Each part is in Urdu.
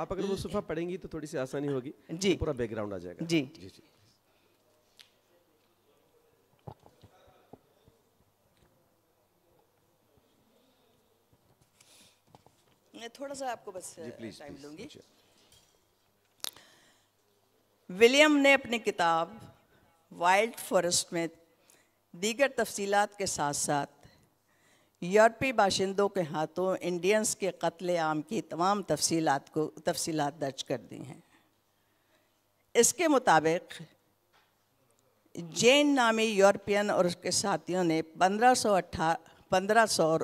آپ اگر وہ صفحہ پڑھیں گی تو تھوڑی سی آسانی ہوگی جی پورا بیک گراؤنڈ آ جائے گا جی۔ جی، جی۔ میں تھوڑا سا آپ کو بس دوں گی ولیم نے اپنی کتاب وائلڈ فارسٹ میں دیگر تفصیلات کے ساتھ ساتھ یورپی باشندوں کے ہاتھوں انڈینس کے قتل عام کی تمام تفصیلات کو تفصیلات درج کر دی ہیں اس کے مطابق جین نامی یورپین اور اس کے ساتھیوں نے پندرہ سو اٹھا پندرہ سو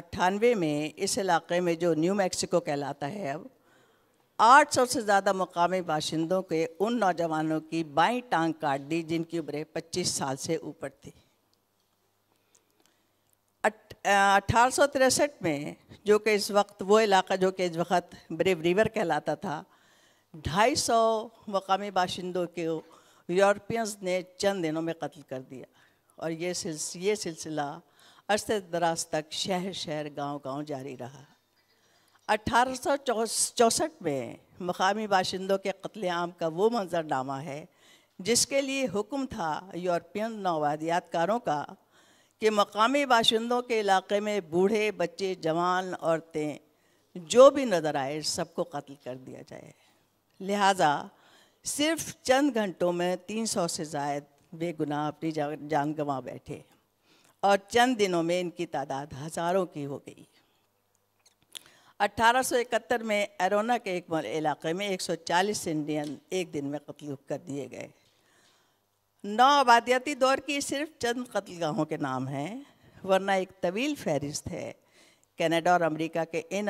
اٹھانوے میں اس علاقے میں جو نیو میکسیکو کہلاتا ہے اب آٹھ سو سے زیادہ مقامی باشندوں کے ان نوجوانوں کی بائیں ٹانگ کاٹ دی جن کی عمریں پچیس سال سے اوپر تھی اٹھارہ سو تریسٹھ میں جو کہ اس وقت وہ علاقہ جو کہ اس وقت بریو ریور کہلاتا تھا ڈھائی سو مقامی باشندوں کے یورپینز نے چند دنوں میں قتل کر دیا اور یہ سلسلہ عرصے دراز تک شہر شہر گاؤں گاؤں جاری رہا اٹھارہ سو چونسٹھ میں مقامی باشندوں کے قتل عام کا وہ منظر نامہ ہے جس کے لیے حکم تھا یورپین نوادیات کاروں کا کہ مقامی باشندوں کے علاقے میں بوڑھے بچے جوان عورتیں جو بھی نظر آئے سب کو قتل کر دیا جائے لہٰذا صرف چند گھنٹوں میں تین سو سے زائد بے گناہ اپنی جان گوا بیٹھے اور چند دنوں میں ان کی تعداد ہزاروں کی ہو گئی اٹھارہ سو اکہتر میں ایرونا کے ایک علاقے میں ایک سو چالیس انڈین ایک دن میں قتل کر دیے گئے نو آبادیاتی دور کی صرف چند قتل گاہوں کے نام ہیں ورنہ ایک طویل فہرست ہے کینیڈا اور امریکہ کے ان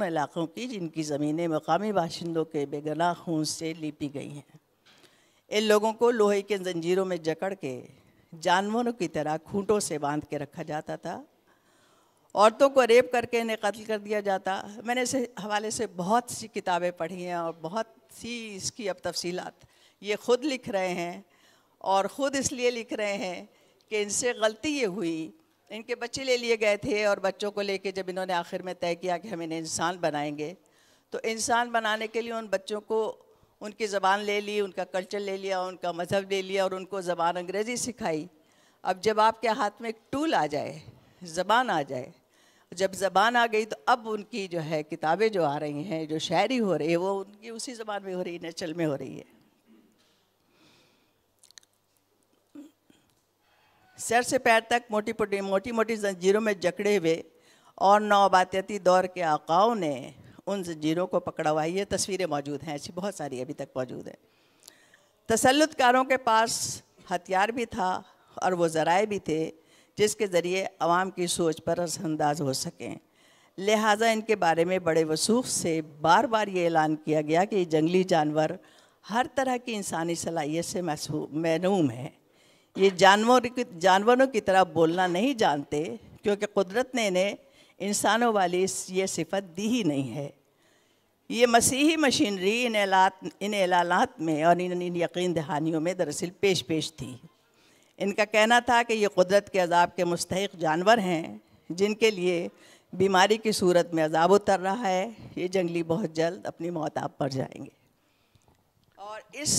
علاقوں کی جن کی زمینیں مقامی باشندوں کے بے گناہ خون سے لیپی گئی ہیں ان لوگوں کو لوہے کے زنجیروں میں جکڑ کے جانوروں کی طرح کھونٹوں سے باندھ کے رکھا جاتا تھا عورتوں کو ریپ کر کے انہیں قتل کر دیا جاتا میں نے اس حوالے سے بہت سی کتابیں پڑھی ہیں اور بہت سی اس کی اب تفصیلات یہ خود لکھ رہے ہیں اور خود اس لیے لکھ رہے ہیں کہ ان سے غلطی یہ ہوئی ان کے بچے لے لیے گئے تھے اور بچوں کو لے کے جب انہوں نے آخر میں طے کیا کہ ہم انہیں انسان بنائیں گے تو انسان بنانے کے لیے ان بچوں کو ان کی زبان لے لی ان کا کلچر لے لیا ان کا مذہب لے لیا اور ان کو زبان انگریزی سکھائی اب جب آپ کے ہاتھ میں ایک ٹول آ جائے زبان آ جائے جب زبان آ گئی تو اب ان کی جو ہے کتابیں جو آ رہی ہیں جو شاعری ہو رہی ہے وہ ان کی اسی زبان میں ہو رہی ہے نیچل میں ہو رہی ہے سر سے پیر تک موٹی پوٹی موٹی موٹی زنجیروں میں جکڑے ہوئے اور نوابادیتی دور کے آقاؤں نے ان زنجیروں کو پکڑوائی یہ تصویریں موجود ہیں ایسی بہت ساری ابھی تک موجود ہیں تسلط کاروں کے پاس ہتھیار بھی تھا اور وہ ذرائع بھی تھے جس کے ذریعے عوام کی سوچ پر اثر انداز ہو سکیں لہٰذا ان کے بارے میں بڑے وسوخ سے بار بار یہ اعلان کیا گیا کہ یہ جنگلی جانور ہر طرح کی انسانی صلاحیت سے محروم ہے یہ جانور جانوروں کی طرح بولنا نہیں جانتے کیونکہ قدرت نے انہیں انسانوں والی یہ صفت دی ہی نہیں ہے یہ مسیحی مشینری ان اعلات ان اعلانات میں اور ان یقین دہانیوں میں دراصل پیش پیش تھی ان کا کہنا تھا کہ یہ قدرت کے عذاب کے مستحق جانور ہیں جن کے لیے بیماری کی صورت میں عذاب اتر رہا ہے یہ جنگلی بہت جلد اپنی موت آپ پر جائیں گے اور اس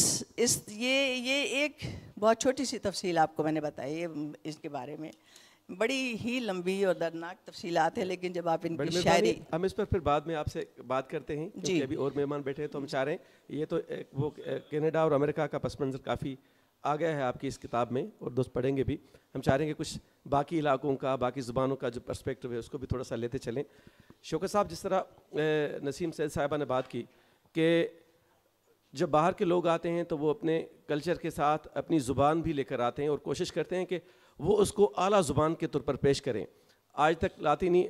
اس یہ یہ ایک بہت چھوٹی سی تفصیل آپ کو میں نے بتائی ہے اس کے بارے میں بڑی ہی لمبی اور دردناک تفصیلات ہیں لیکن جب آپ ان کی شاعری ہم اس پر پھر بعد میں آپ سے بات کرتے ہیں جی ابھی اور مہمان بیٹھے ہیں تو ہم چاہ رہے ہیں یہ تو وہ کینیڈا اور امریکہ کا پس منظر کافی آ گیا ہے آپ کی اس کتاب میں اور دوست پڑھیں گے بھی ہم چاہ رہے ہیں کہ کچھ باقی علاقوں کا باقی زبانوں کا جو پرسپیکٹو ہے اس کو بھی تھوڑا سا لیتے چلیں شوکر صاحب جس طرح نسیم سید صاحبہ نے بات کی کہ جب باہر کے لوگ آتے ہیں تو وہ اپنے کلچر کے ساتھ اپنی زبان بھی لے کر آتے ہیں اور کوشش کرتے ہیں کہ وہ اس کو اعلیٰ زبان کے طور پر پیش کریں آج تک لاطینی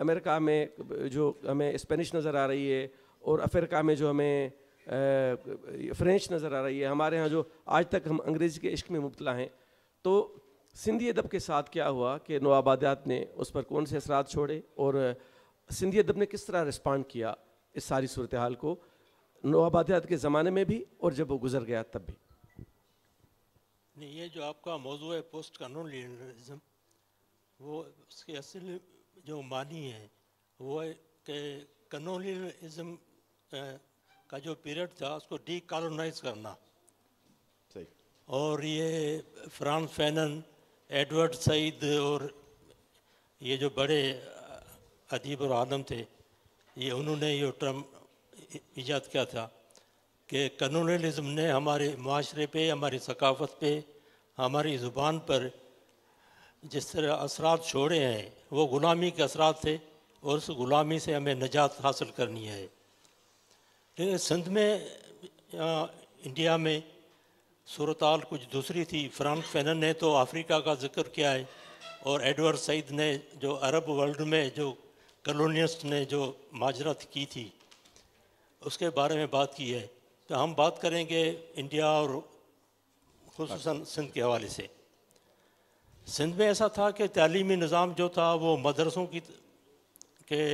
امریکہ میں جو ہمیں اسپینش نظر آ رہی ہے اور افریقہ میں جو ہمیں فرینچ نظر آ رہی ہے ہمارے ہاں جو آج تک ہم انگریزی کے عشق میں مبتلا ہیں تو سندھی ادب کے ساتھ کیا ہوا کہ نو آبادیات نے اس پر کون سے اثرات چھوڑے اور سندھی ادب نے کس طرح رسپانڈ کیا اس ساری صورتحال کو نو آبادیات کے زمانے میں بھی اور جب وہ گزر گیا تب بھی نہیں یہ جو آپ کا موضوع ہے پوسٹ قانون لیڈرزم وہ اس کے اصل جو معنی ہے وہ ہے کہ قانون لیڈرازم کا جو پیریڈ تھا اس کو ڈی کالونائز کرنا صحیح اور یہ فران فینن ایڈورڈ سعید اور یہ جو بڑے ادیب اور عالم تھے یہ انہوں نے یہ ٹرم ایجاد کیا تھا کہ کنونلزم نے ہمارے معاشرے پہ ہماری ثقافت پہ ہماری زبان پر جس طرح اثرات چھوڑے ہیں وہ غلامی کے اثرات تھے اور اس غلامی سے ہمیں نجات حاصل کرنی ہے لیکن سندھ میں انڈیا میں صورتحال کچھ دوسری تھی فرانک فینن نے تو افریقہ کا ذکر کیا ہے اور ایڈورڈ سعید نے جو عرب ورلڈ میں جو کلونیسٹ نے جو معجرت کی تھی اس کے بارے میں بات کی ہے تو ہم بات کریں گے انڈیا اور خصوصاً سندھ کے حوالے سے سندھ میں ایسا تھا کہ تعلیمی نظام جو تھا وہ مدرسوں کی کے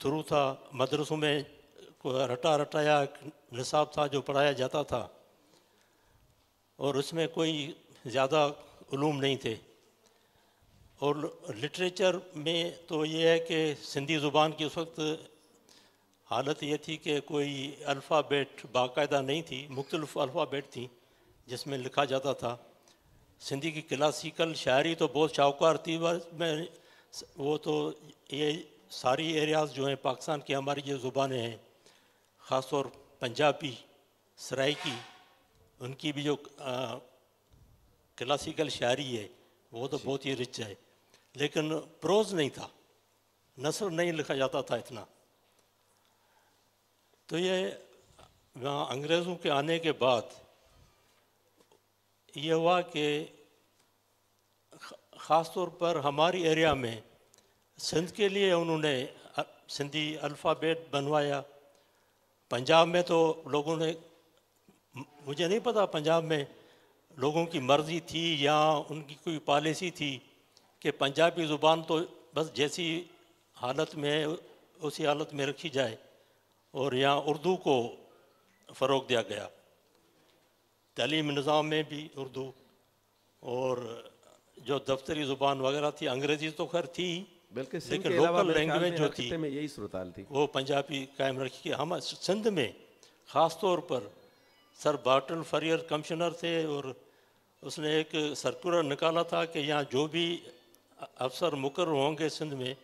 تھرو تھا مدرسوں میں رٹا رٹا نصاب تھا جو پڑھایا جاتا تھا اور اس میں کوئی زیادہ علوم نہیں تھے اور لٹریچر میں تو یہ ہے کہ سندھی زبان کی اس وقت حالت یہ تھی کہ کوئی الفابیٹ باقاعدہ نہیں تھی مختلف الفابیٹ تھیں جس میں لکھا جاتا تھا سندھی کی کلاسیکل شاعری تو بہت شاوکار تھی میں وہ تو یہ ساری ایریاز جو ہیں پاکستان کی ہماری یہ زبانیں ہیں خاص طور پنجابی سرائکی ان کی بھی جو کلاسیکل شاعری ہے وہ تو جی۔ بہت ہی رچ ہے لیکن پروز نہیں تھا نثر نہیں لکھا جاتا تھا اتنا تو یہ انگریزوں کے آنے کے بعد یہ ہوا کہ خاص طور پر ہماری ایریا میں سندھ کے لیے انہوں نے سندھی الفابیٹ بنوایا پنجاب میں تو لوگوں نے مجھے نہیں پتا پنجاب میں لوگوں کی مرضی تھی یا ان کی کوئی پالیسی تھی کہ پنجابی زبان تو بس جیسی حالت میں اسی حالت میں رکھی جائے اور یہاں اردو کو فروغ دیا گیا تعلیم نظام میں بھی اردو اور جو دفتری زبان وغیرہ تھی انگریزی تو خیر تھی بلکہ لوکل لینگویج جو تھی یہی وہ پنجابی قائم رکھی کہ ہم سندھ میں خاص طور پر سر بارٹن فریئر کمشنر تھے اور اس نے ایک سرکولر نکالا تھا کہ یہاں جو بھی افسر مکر ہوں گے سندھ میں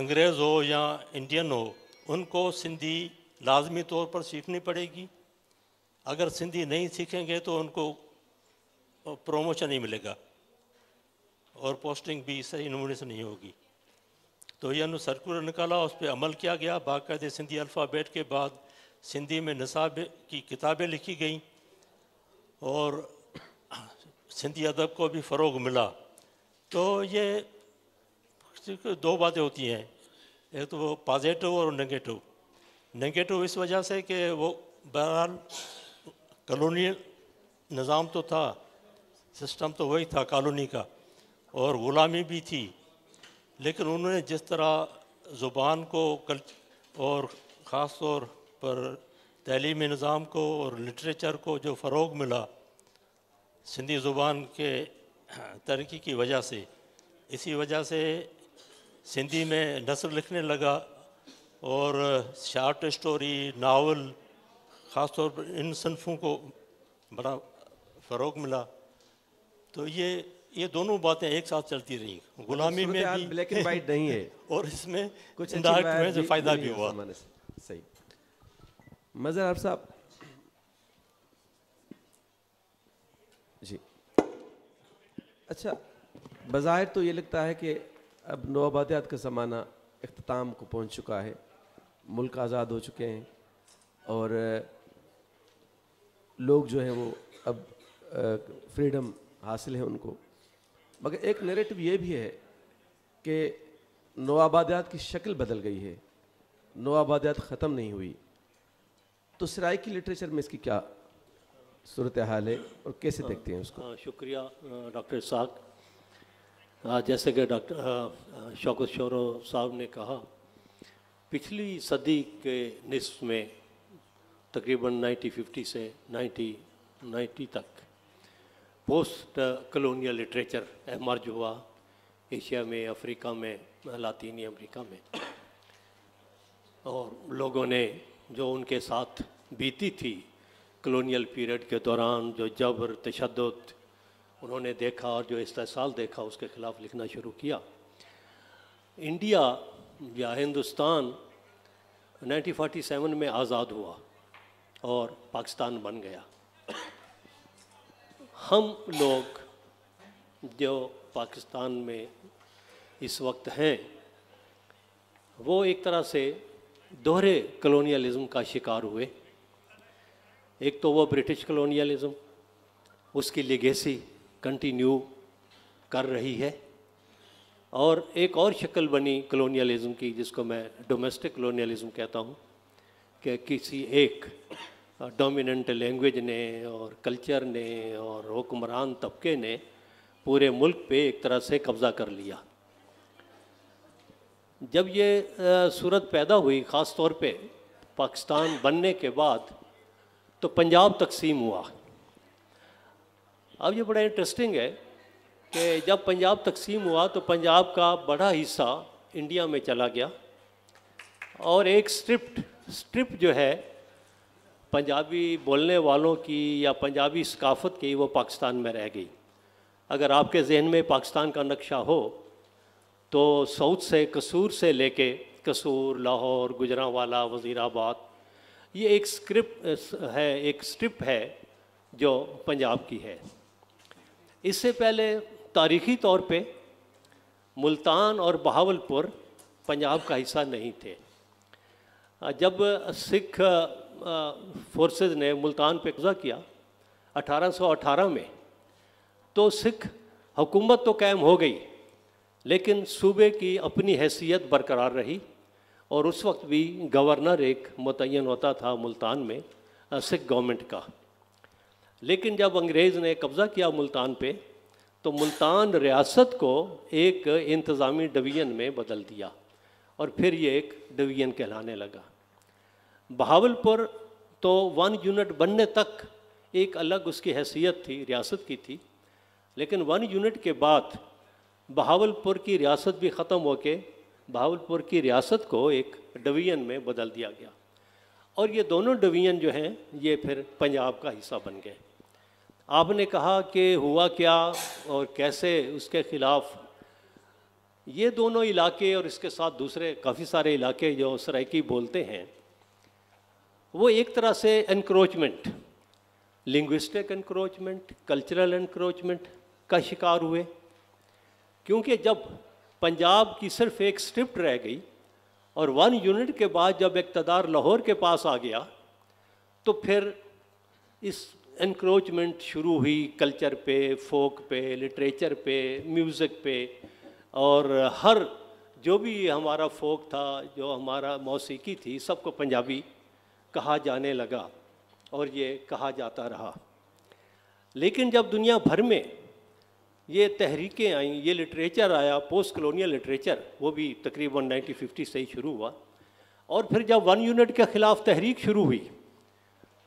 انگریز ہو یا انڈین ہو ان کو سندھی لازمی طور پر سیکھنی پڑے گی اگر سندھی نہیں سیکھیں گے تو ان کو پروموشن نہیں ملے گا اور پوسٹنگ بھی صحیح نمونے سے نہیں ہوگی تو یہ انہوں سرکولر نکالا اس پہ عمل کیا گیا باقاعدہ سندھی الفابیٹ کے بعد سندھی میں نصاب کی کتابیں لکھی گئیں اور سندھی ادب کو بھی فروغ ملا تو یہ دو باتیں ہوتی ہیں ایک تو وہ پازیٹیو اور نگیٹو نگیٹو اس وجہ سے کہ وہ بہرحال کالونی نظام تو تھا سسٹم تو وہی تھا کالونی کا اور غلامی بھی تھی لیکن انہوں نے جس طرح زبان کو کل اور خاص طور پر تعلیمی نظام کو اور لٹریچر کو جو فروغ ملا سندھی زبان کے ترقی کی وجہ سے اسی وجہ سے سندھی میں نثر لکھنے لگا اور شارٹ اسٹوری ناول خاص طور پر ان صنفوں کو بڑا فروغ ملا تو یہ یہ دونوں باتیں ایک ساتھ چلتی رہیں غلامی وائٹ نہیں ہے اور اس میں کچھ فائدہ بھی ہوا صحیح مظہر صاحب جی اچھا بظاہر تو یہ لگتا ہے کہ اب نوآبادیات کا زمانہ اختتام کو پہنچ چکا ہے ملک آزاد ہو چکے ہیں اور لوگ جو ہیں وہ اب فریڈم حاصل ہیں ان کو مگر ایک نیریٹو یہ بھی ہے کہ نو آبادیات کی شکل بدل گئی ہے نو آبادیات ختم نہیں ہوئی تو کی لٹریچر میں اس کی کیا صورتحال ہے اور کیسے ہاں، دیکھتے ہیں اس کو ہاں، شکریہ ڈاکٹر ساک جیسے کہ ڈاکٹر شوکت شورو صاحب نے کہا پچھلی صدی کے نصف میں تقریباً نائنٹی ففٹی سے نائنٹی نائنٹی تک پوسٹ کلونیل لٹریچر ایمرج ہوا ایشیا میں افریقہ میں لاطینی امریکہ میں اور لوگوں نے جو ان کے ساتھ بیتی تھی کلونیل پیریڈ کے دوران جو جبر تشدد انہوں نے دیکھا اور جو استحصال دیکھا اس کے خلاف لکھنا شروع کیا انڈیا یا ہندوستان نائنٹین فورٹی سیون میں آزاد ہوا اور پاکستان بن گیا ہم لوگ جو پاکستان میں اس وقت ہیں وہ ایک طرح سے دوہرے کلونیلزم کا شکار ہوئے ایک تو وہ برٹش کلونیلزم اس کی لیگیسی کنٹینیو کر رہی ہے اور ایک اور شکل بنی کلونیالزم کی جس کو میں ڈومیسٹک کلونیالزم کہتا ہوں کہ کسی ایک ڈومیننٹ لینگویج نے اور کلچر نے اور حکمران طبقے نے پورے ملک پہ ایک طرح سے قبضہ کر لیا جب یہ صورت پیدا ہوئی خاص طور پہ پاکستان بننے کے بعد تو پنجاب تقسیم ہوا اب یہ بڑا انٹرسٹنگ ہے کہ جب پنجاب تقسیم ہوا تو پنجاب کا بڑا حصہ انڈیا میں چلا گیا اور ایک اسٹرپٹ اسٹرپ جو ہے پنجابی بولنے والوں کی یا پنجابی ثقافت کی وہ پاکستان میں رہ گئی اگر آپ کے ذہن میں پاکستان کا نقشہ ہو تو سعود سے کسور سے لے کے کسور لاہور گجراں والا وزیر آباد یہ ایک اسکرپ ہے ایک اسٹرپ ہے جو پنجاب کی ہے اس سے پہلے تاریخی طور پہ ملتان اور بہاول پور پنجاب کا حصہ نہیں تھے جب سکھ فورسز نے ملتان پہ قبضہ کیا اٹھارہ سو اٹھارہ میں تو سکھ حکومت تو قائم ہو گئی لیکن صوبے کی اپنی حیثیت برقرار رہی اور اس وقت بھی گورنر ایک متعین ہوتا تھا ملتان میں سکھ گورنمنٹ کا لیکن جب انگریز نے قبضہ کیا ملتان پہ تو ملتان ریاست کو ایک انتظامی ڈویژن میں بدل دیا اور پھر یہ ایک ڈویژن کہلانے لگا بہاول پور تو ون یونٹ بننے تک ایک الگ اس کی حیثیت تھی ریاست کی تھی لیکن ون یونٹ کے بعد بہاول پور کی ریاست بھی ختم ہو کے بہاول پور کی ریاست کو ایک ڈویژن میں بدل دیا گیا اور یہ دونوں ڈویژن جو ہیں یہ پھر پنجاب کا حصہ بن گئے آپ نے کہا کہ ہوا کیا اور کیسے اس کے خلاف یہ دونوں علاقے اور اس کے ساتھ دوسرے کافی سارے علاقے جو سرائکی بولتے ہیں وہ ایک طرح سے encroachment linguistic encroachment cultural encroachment کا شکار ہوئے کیونکہ جب پنجاب کی صرف ایک اسٹرپٹ رہ گئی اور ون یونٹ کے بعد جب اقتدار لاہور کے پاس آ گیا تو پھر اس انکروچمنٹ شروع ہوئی کلچر پہ فوک پہ لٹریچر پہ میوزک پہ اور ہر جو بھی ہمارا فوک تھا جو ہمارا موسیقی تھی سب کو پنجابی کہا جانے لگا اور یہ کہا جاتا رہا لیکن جب دنیا بھر میں یہ تحریکیں آئیں یہ لٹریچر آیا پوسٹ کلونیل لٹریچر وہ بھی تقریباً نائنٹین ففٹی سے ہی شروع ہوا اور پھر جب ون یونٹ کے خلاف تحریک شروع ہوئی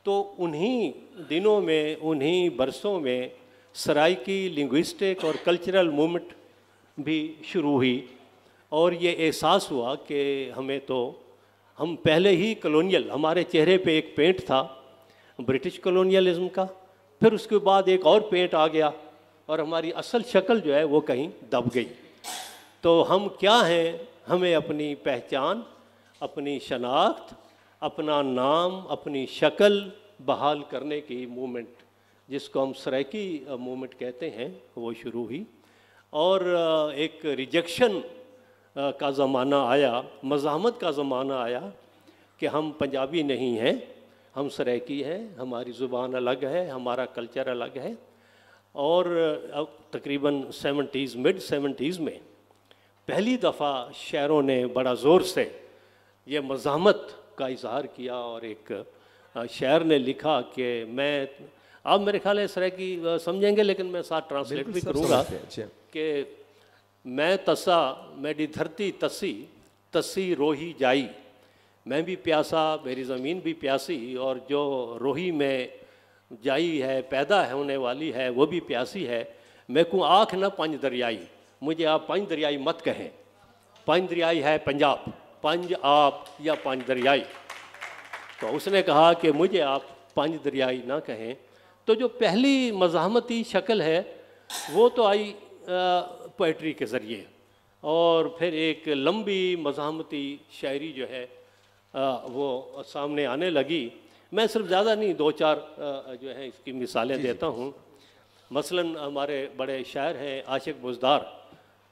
تو انہی دنوں میں انہی برسوں میں سرائکی لنگوسٹک اور کلچرل مومنٹ بھی شروع ہوئی اور یہ احساس ہوا کہ ہمیں تو ہم پہلے ہی کلونیل ہمارے چہرے پہ ایک پینٹ تھا برٹش کلونیلزم کا پھر اس کے بعد ایک اور پینٹ آ گیا اور ہماری اصل شکل جو ہے وہ کہیں دب گئی تو ہم کیا ہیں ہمیں اپنی پہچان اپنی شناخت اپنا نام اپنی شکل بحال کرنے کی مومنٹ جس کو ہم سریکی مومنٹ کہتے ہیں وہ شروع ہوئی اور ایک ریجیکشن کا زمانہ آیا مزاحمت کا زمانہ آیا کہ ہم پنجابی نہیں ہیں ہم سریکی ہیں ہماری زبان الگ ہے ہمارا کلچر الگ ہے اور تقریباً سیونٹیز مڈ سیونٹیز میں پہلی دفعہ شاعروں نے بڑا زور سے یہ مزاحمت کا اظہار کیا اور ایک شعر نے لکھا کہ میں آپ میرے خیال ہے اس طرح کی سمجھیں گے لیکن میں ساتھ ٹرانسلیٹ بھی کروں گا جی کہ میں تسا میری دھرتی تسی تسی روحی جائی میں بھی پیاسا میری زمین بھی پیاسی اور جو روحی میں جائی ہے پیدا ہونے والی ہے وہ بھی پیاسی ہے میں کو آنکھ نہ پانچ دریائی مجھے آپ پانچ دریائی مت کہیں پانچ دریائی ہے پنجاب پنج آپ یا پنج دریائی تو اس نے کہا کہ مجھے آپ پنج دریائی نہ کہیں تو جو پہلی مزاحمتی شکل ہے وہ تو آئی پوئٹری کے ذریعے اور پھر ایک لمبی مزاحمتی شاعری جو ہے وہ سامنے آنے لگی میں صرف زیادہ نہیں دو چار جو ہے اس کی مثالیں جی، جی۔ دیتا ہوں مثلا ہمارے بڑے شاعر ہیں عاشق بزدار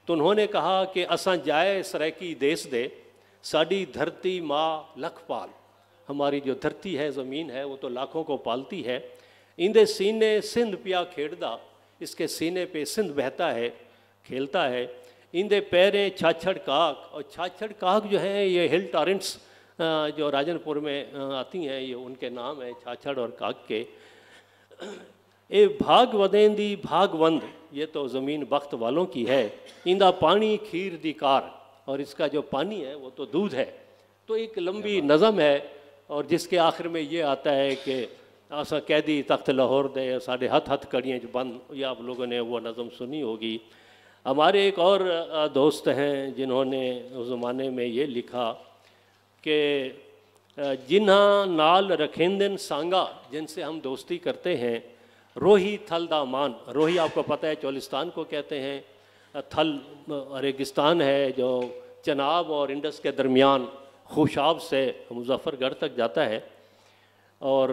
تو انہوں نے کہا کہ اساں جائے سریکی دیس دے ساڑی دھرتی ماں لکھ پال ہماری جو دھرتی ہے زمین ہے وہ تو لاکھوں کو پالتی ہے اندے سینے سندھ پیا دا اس کے سینے پہ سندھ بہتا ہے کھیلتا ہے اندے پیرے چھاچھڑ کاک اور چھاچھڑ کاک جو ہیں یہ ہل ٹارنٹس جو راجن پور میں آتی ہیں یہ ان کے نام ہیں چھاچھڑ اور کاک کے اے بھاگ ودین دی بھاگ وند یہ تو زمین بخت والوں کی ہے اندہ پانی کھیر دی کار اور اس کا جو پانی ہے وہ تو دودھ ہے تو ایک لمبی نظم ہے اور جس کے آخر میں یہ آتا ہے کہ آسا قیدی تخت لاہور دے ساڑھے ہتھ ہتھ کڑیاں جو بند یا آپ لوگوں نے وہ نظم سنی ہوگی ہمارے ایک اور دوست ہیں جنہوں نے اس زمانے میں یہ لکھا کہ جنہ نال رکھیندن سانگا جن سے ہم دوستی کرتے ہیں روحی تھل دامان روحی آپ کو پتہ ہے چولستان کو کہتے ہیں تھل ریگستان ہے جو چناب اور انڈس کے درمیان خوشاب سے مظفر گڑھ تک جاتا ہے اور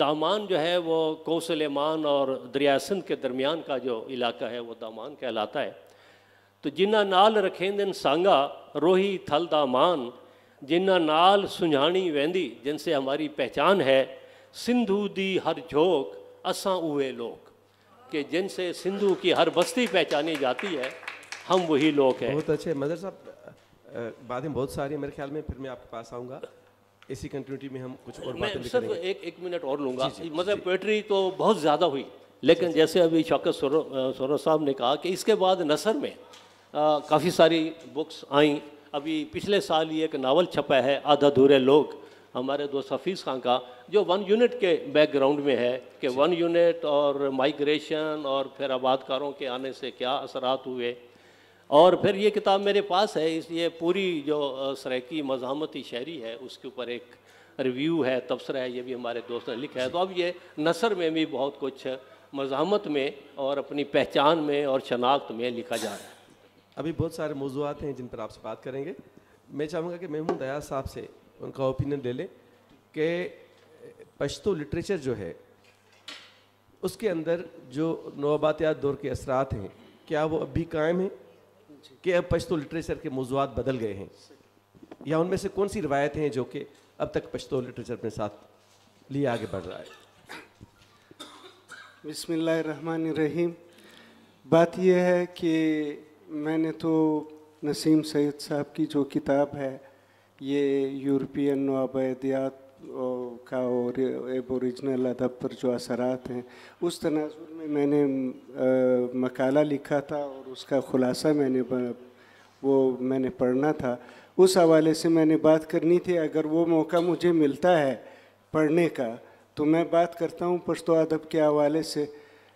دامان جو ہے وہ کوسل مان اور دریا سندھ کے درمیان کا جو علاقہ ہے وہ دامان کہلاتا ہے تو جنا نال رکھیں دن سانگا روہی تھل دامان جنہ نال سنجھانی ویندی جن سے ہماری پہچان ہے سندھو دی ہر جھوک اساں اوے لوک کہ جن سے سندھو کی ہر بستی پہچانی جاتی ہے ہم وہی لوگ ہیں بہت اچھے مدر صاحب باتیں بہت ساری ہیں میرے خیال میں پھر میں آپ کے پاس آؤں گا اسی کنٹینیوٹی میں ہم کچھ اور میں صرف ایک ایک منٹ اور لوں گا مدر پوئٹری جی، جی، جی، مطلب تو بہت زیادہ ہوئی لیکن جیسے ابھی شوکت سورو صاحب نے کہا کہ اس کے بعد نثر میں کافی ساری بکس آئیں ابھی پچھلے سال یہ ایک ناول چھپا ہے آدھا دھورے لوگ ہمارے دوست حفیظ خان کا جو ون یونٹ کے بیک گراؤنڈ میں ہے کہ ون جی۔ یونٹ اور مائگریشن اور پھر آباد کاروں کے آنے سے کیا اثرات ہوئے اور پھر یہ کتاب میرے پاس ہے اس لیے پوری جو سریکی مزاحمتی شاعری ہے اس کے اوپر ایک ریویو ہے تبصرہ ہے یہ بھی ہمارے دوست نے لکھا ہے تو اب یہ نثر میں بھی بہت کچھ مزاحمت میں اور اپنی پہچان میں اور شناخت میں لکھا جا رہا ہے ابھی بہت سارے موضوعات ہیں جن پر آپ سے بات کریں گے میں چاہوں گا کہ محمود ایاز صاحب سے ان کا اوپینین لے لیں کہ پشتو لٹریچر جو ہے اس کے اندر جو نواباتیات دور کے اثرات ہیں کیا وہ اب بھی قائم ہیں کہ اب پشتو لٹریچر کے موضوعات بدل گئے ہیں یا ان میں سے کون سی روایتیں ہیں جو کہ اب تک پشتو لٹریچر میں ساتھ لیے آگے بڑھ رہا ہے بسم اللہ الرحمن الرحیم بات یہ ہے کہ میں نے تو نسیم سید صاحب کی جو کتاب ہے یہ یورپین نوبیدیات کا اور ایب اوریجنل ادب پر جو اثرات ہیں اس تناظر میں میں نے مکالہ لکھا تھا اور اس کا خلاصہ میں نے وہ میں نے پڑھنا تھا اس حوالے سے میں نے بات کرنی تھی اگر وہ موقع مجھے ملتا ہے پڑھنے کا تو میں بات کرتا ہوں پشتو ادب کے حوالے سے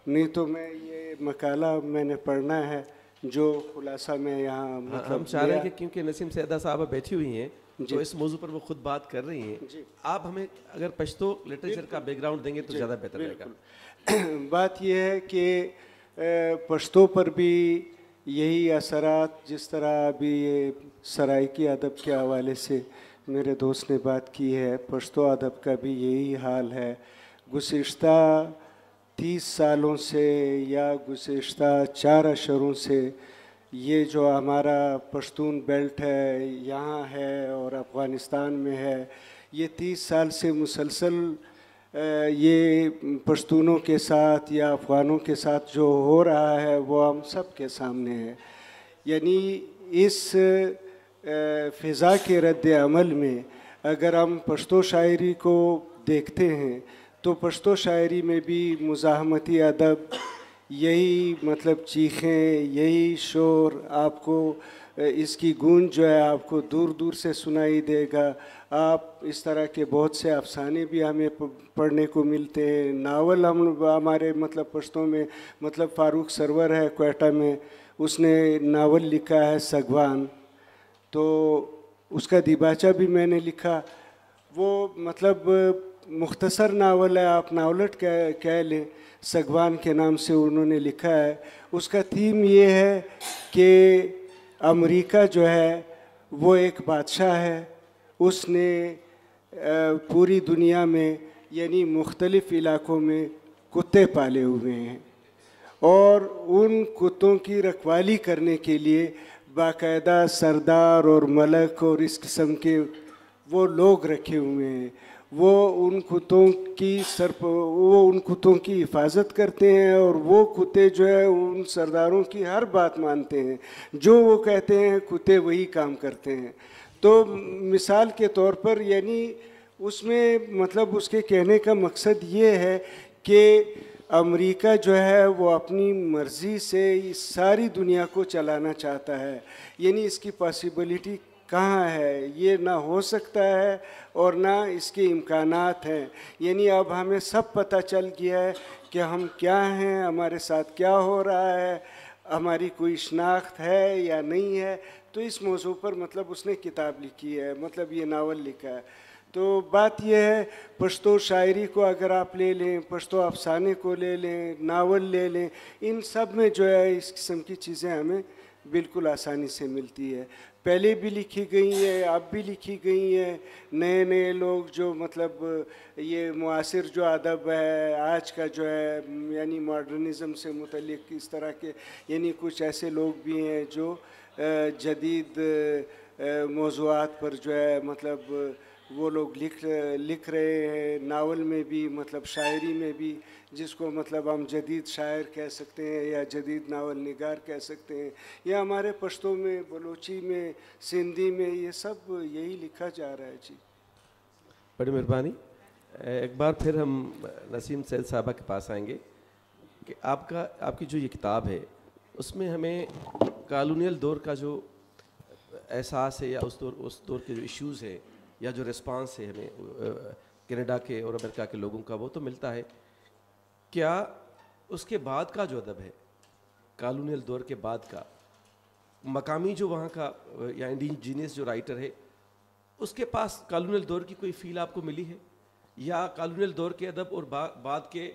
نہیں تو میں یہ مکالہ میں نے پڑھنا ہے جو خلاصہ میں یہاں مطلب ہاں، ہم چاہ رہے ہیں کہ کیونکہ نسیم سیدہ صاحبہ بیٹھی ہوئی ہیں جو جی. اس موضوع پر وہ خود بات کر رہی ہیں جی آپ ہمیں اگر پشتو لٹریچر کا بیک گراؤنڈ دیں گے تو جی. زیادہ بہتر رہے گا بات یہ ہے کہ پشتو پر بھی یہی اثرات جس طرح ابھی سرائکی ادب کے حوالے سے میرے دوست نے بات کی ہے پشتو ادب کا بھی یہی حال ہے گزشتہ تیس سالوں سے یا گزشتہ چار اشروں سے یہ جو ہمارا پشتون بیلٹ ہے یہاں ہے اور افغانستان میں ہے یہ تیس سال سے مسلسل یہ پشتونوں کے ساتھ یا افغانوں کے ساتھ جو ہو رہا ہے وہ ہم سب کے سامنے ہے یعنی اس فضا کے رد عمل میں اگر ہم پشتو شاعری کو دیکھتے ہیں تو پشتو شاعری میں بھی مزاحمتی ادب یہی مطلب چیخیں یہی شور آپ کو اس کی گونج جو ہے آپ کو دور دور سے سنائی دے گا آپ اس طرح کے بہت سے افسانے بھی ہمیں پڑھنے کو ملتے ہیں ناول ہم ہمارے مطلب پشتوں میں مطلب فاروق سرور ہے کوئٹہ میں اس نے ناول لکھا ہے سگوان تو اس کا دیباچہ بھی میں نے لکھا وہ مطلب مختصر ناول ہے آپ ناولٹ کہہ لیں سگوان کے نام سے انہوں نے لکھا ہے اس کا تھیم یہ ہے کہ امریکہ جو ہے وہ ایک بادشاہ ہے اس نے پوری دنیا میں یعنی مختلف علاقوں میں کتے پالے ہوئے ہیں اور ان کتوں کی رکھوالی کرنے کے لیے باقاعدہ سردار اور ملک اور اس قسم کے وہ لوگ رکھے ہوئے ہیں وہ ان کتوں کی سرپ وہ ان کتوں کی حفاظت کرتے ہیں اور وہ کتے جو ہے ان سرداروں کی ہر بات مانتے ہیں جو وہ کہتے ہیں کتے وہی کام کرتے ہیں تو مثال کے طور پر یعنی اس میں مطلب اس کے کہنے کا مقصد یہ ہے کہ امریکہ جو ہے وہ اپنی مرضی سے اس ساری دنیا کو چلانا چاہتا ہے یعنی اس کی پاسبلٹی کہاں ہے یہ نہ ہو سکتا ہے اور نہ اس کے امکانات ہیں یعنی اب ہمیں سب پتہ چل گیا ہے کہ ہم کیا ہیں ہمارے ساتھ کیا ہو رہا ہے ہماری کوئی شناخت ہے یا نہیں ہے تو اس موضوع پر مطلب اس نے کتاب لکھی ہے مطلب یہ ناول لکھا ہے تو بات یہ ہے پشتو شاعری کو اگر آپ لے لیں پشتو افسانے کو لے لیں ناول لے لیں ان سب میں جو ہے اس قسم کی چیزیں ہمیں بالکل آسانی سے ملتی ہے پہلے بھی لکھی گئی ہیں اب بھی لکھی گئی ہیں نئے نئے لوگ جو مطلب یہ معاصر جو ادب ہے آج کا جو ہے یعنی ماڈرنزم سے متعلق اس طرح کے یعنی کچھ ایسے لوگ بھی ہیں جو جدید موضوعات پر جو ہے مطلب وہ لوگ لکھ رہے لکھ رہے ہیں ناول میں بھی مطلب شاعری میں بھی جس کو مطلب ہم جدید شاعر کہہ سکتے ہیں یا جدید ناول نگار کہہ سکتے ہیں یا ہمارے پشتوں میں بلوچی میں سندھی میں یہ سب یہی لکھا جا رہا ہے جی بڑی مہربانی ایک بار پھر ہم نسیم سید صاحبہ کے پاس آئیں گے کہ آپ کا آپ کی جو یہ کتاب ہے اس میں ہمیں کالونیل دور کا جو احساس ہے یا اس دور اس دور کے جو ایشوز ہیں یا جو ریسپانس ہے ہمیں کینیڈا کے اور امریکہ کے لوگوں کا وہ تو ملتا ہے کیا اس کے بعد کا جو ادب ہے کالونیل دور کے بعد کا مقامی جو وہاں کا یا انڈیجینیس جو رائٹر ہے اس کے پاس کالونیل دور کی کوئی فیل آپ کو ملی ہے یا کالونیل دور کے ادب اور بعد کے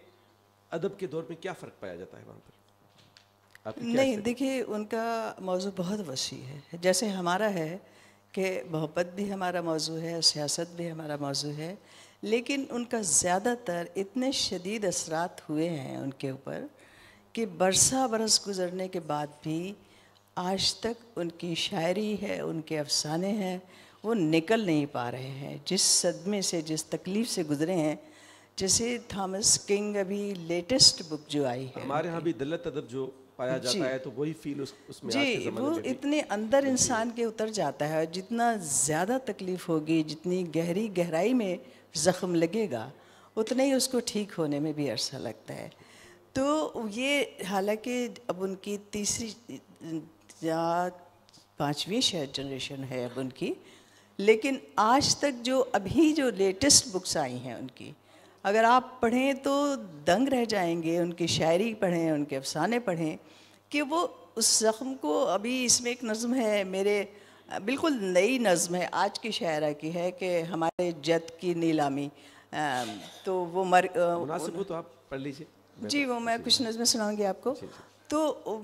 ادب کے دور میں کیا فرق پایا جاتا ہے وہاں پر نہیں دیکھیے ان کا موضوع بہت وسیع ہے جیسے ہمارا ہے کہ محبت بھی ہمارا موضوع ہے سیاست بھی ہمارا موضوع ہے لیکن ان کا زیادہ تر اتنے شدید اثرات ہوئے ہیں ان کے اوپر کہ برسہ برس گزرنے کے بعد بھی آج تک ان کی شاعری ہے ان کے افسانے ہیں وہ نکل نہیں پا رہے ہیں جس صدمے سے جس تکلیف سے گزرے ہیں جیسے تھامس کنگ ابھی لیٹسٹ بک جو آئی ہے ہمارے ہاں بھی دلت ادب جو پایا جاتا جی۔ ہے تو وہی فیل اس, میں جی وہ اتنے اندر انسان کے اتر جاتا ہے جتنا زیادہ تکلیف ہوگی جتنی گہری گہرائی میں زخم لگے گا اتنا ہی اس کو ٹھیک ہونے میں بھی عرصہ لگتا ہے تو یہ حالانکہ اب ان کی تیسری یا پانچویں شہر جنریشن ہے اب ان کی لیکن آج تک جو ابھی جو لیٹسٹ بکس آئی ہیں ان کی اگر آپ پڑھیں تو دنگ رہ جائیں گے ان کی شاعری پڑھیں ان کے افسانے پڑھیں کہ وہ اس زخم کو ابھی اس میں ایک نظم ہے میرے بالکل نئی نظم ہے آج کی شاعرہ کی ہے کہ ہمارے جد کی نیلامی تو وہ مر تو آپ پڑھ لیجیے جی وہ میں کچھ نظمیں سناؤں گی آپ کو جی، جی۔ تو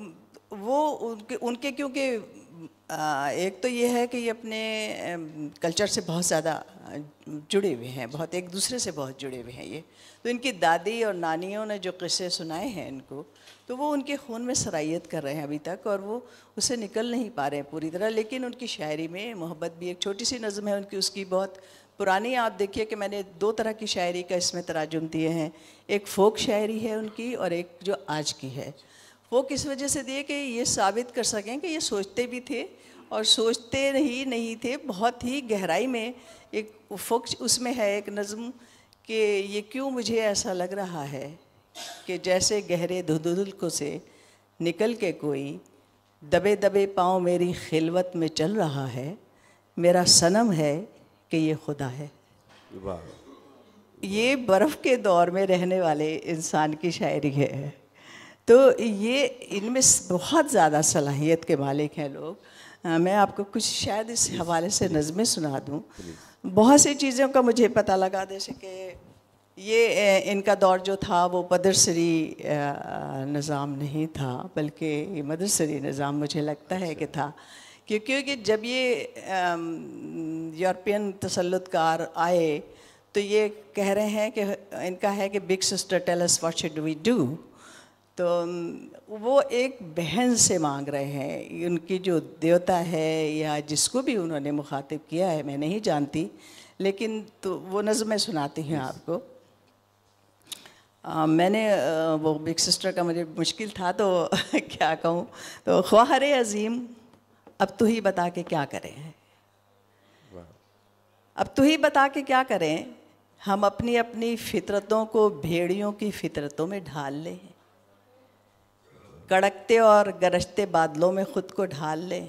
وہ ان کے ان کے کیونکہ ایک تو یہ ہے کہ یہ اپنے کلچر سے بہت زیادہ جڑے ہوئے ہیں بہت ایک دوسرے سے بہت جڑے ہوئے ہیں یہ تو ان کی دادی اور نانیوں نے جو قصے سنائے ہیں ان کو تو وہ ان کے خون میں سرائیت کر رہے ہیں ابھی تک اور وہ اس سے نکل نہیں پا رہے ہیں پوری طرح لیکن ان کی شاعری میں محبت بھی ایک چھوٹی سی نظم ہے ان کی اس کی بہت پرانی آپ دیکھیے کہ میں نے دو طرح کی شاعری کا اس میں تراجم دیے ہیں ایک فوک شاعری ہے ان کی اور ایک جو آج کی ہے فوک اس وجہ سے دیے کہ یہ ثابت کر سکیں کہ یہ سوچتے بھی تھے اور سوچتے ہی نہیں تھے بہت ہی گہرائی میں ایک فکش اس میں ہے ایک نظم کہ یہ کیوں مجھے ایسا لگ رہا ہے کہ جیسے گہرے کو سے نکل کے کوئی دبے دبے پاؤں میری خلوت میں چل رہا ہے میرا صنم ہے کہ یہ خدا ہے یہ برف کے دور میں رہنے والے انسان کی شاعری ہے تو یہ ان میں بہت زیادہ صلاحیت کے مالک ہیں لوگ میں آپ کو کچھ شاید اس حوالے سے نظمیں سنا دوں بہت سی چیزوں کا مجھے پتہ لگا جیسے کہ یہ ان کا دور جو تھا وہ مدرسری نظام نہیں تھا بلکہ یہ مدرسری نظام مجھے لگتا ہے کہ تھا کیونکہ جب یہ یورپین تسلط کار آئے تو یہ کہہ رہے ہیں کہ ان کا ہے کہ big sister tells what should we do تو وہ ایک بہن سے مانگ رہے ہیں ان کی جو دیوتا ہے یا جس کو بھی انہوں نے مخاطب کیا ہے میں نہیں جانتی لیکن تو وہ نظمیں سناتی ہوں آپ کو میں نے وہ بگ سسٹر کا مجھے مشکل تھا تو کیا کہوں تو خواہر عظیم اب تو ہی بتا کے کیا کریں اب تو ہی بتا کے کیا کریں ہم اپنی اپنی فطرتوں کو بھیڑیوں کی فطرتوں میں ڈھال لیں کڑکتے اور گرجتے بادلوں میں خود کو ڈھال لیں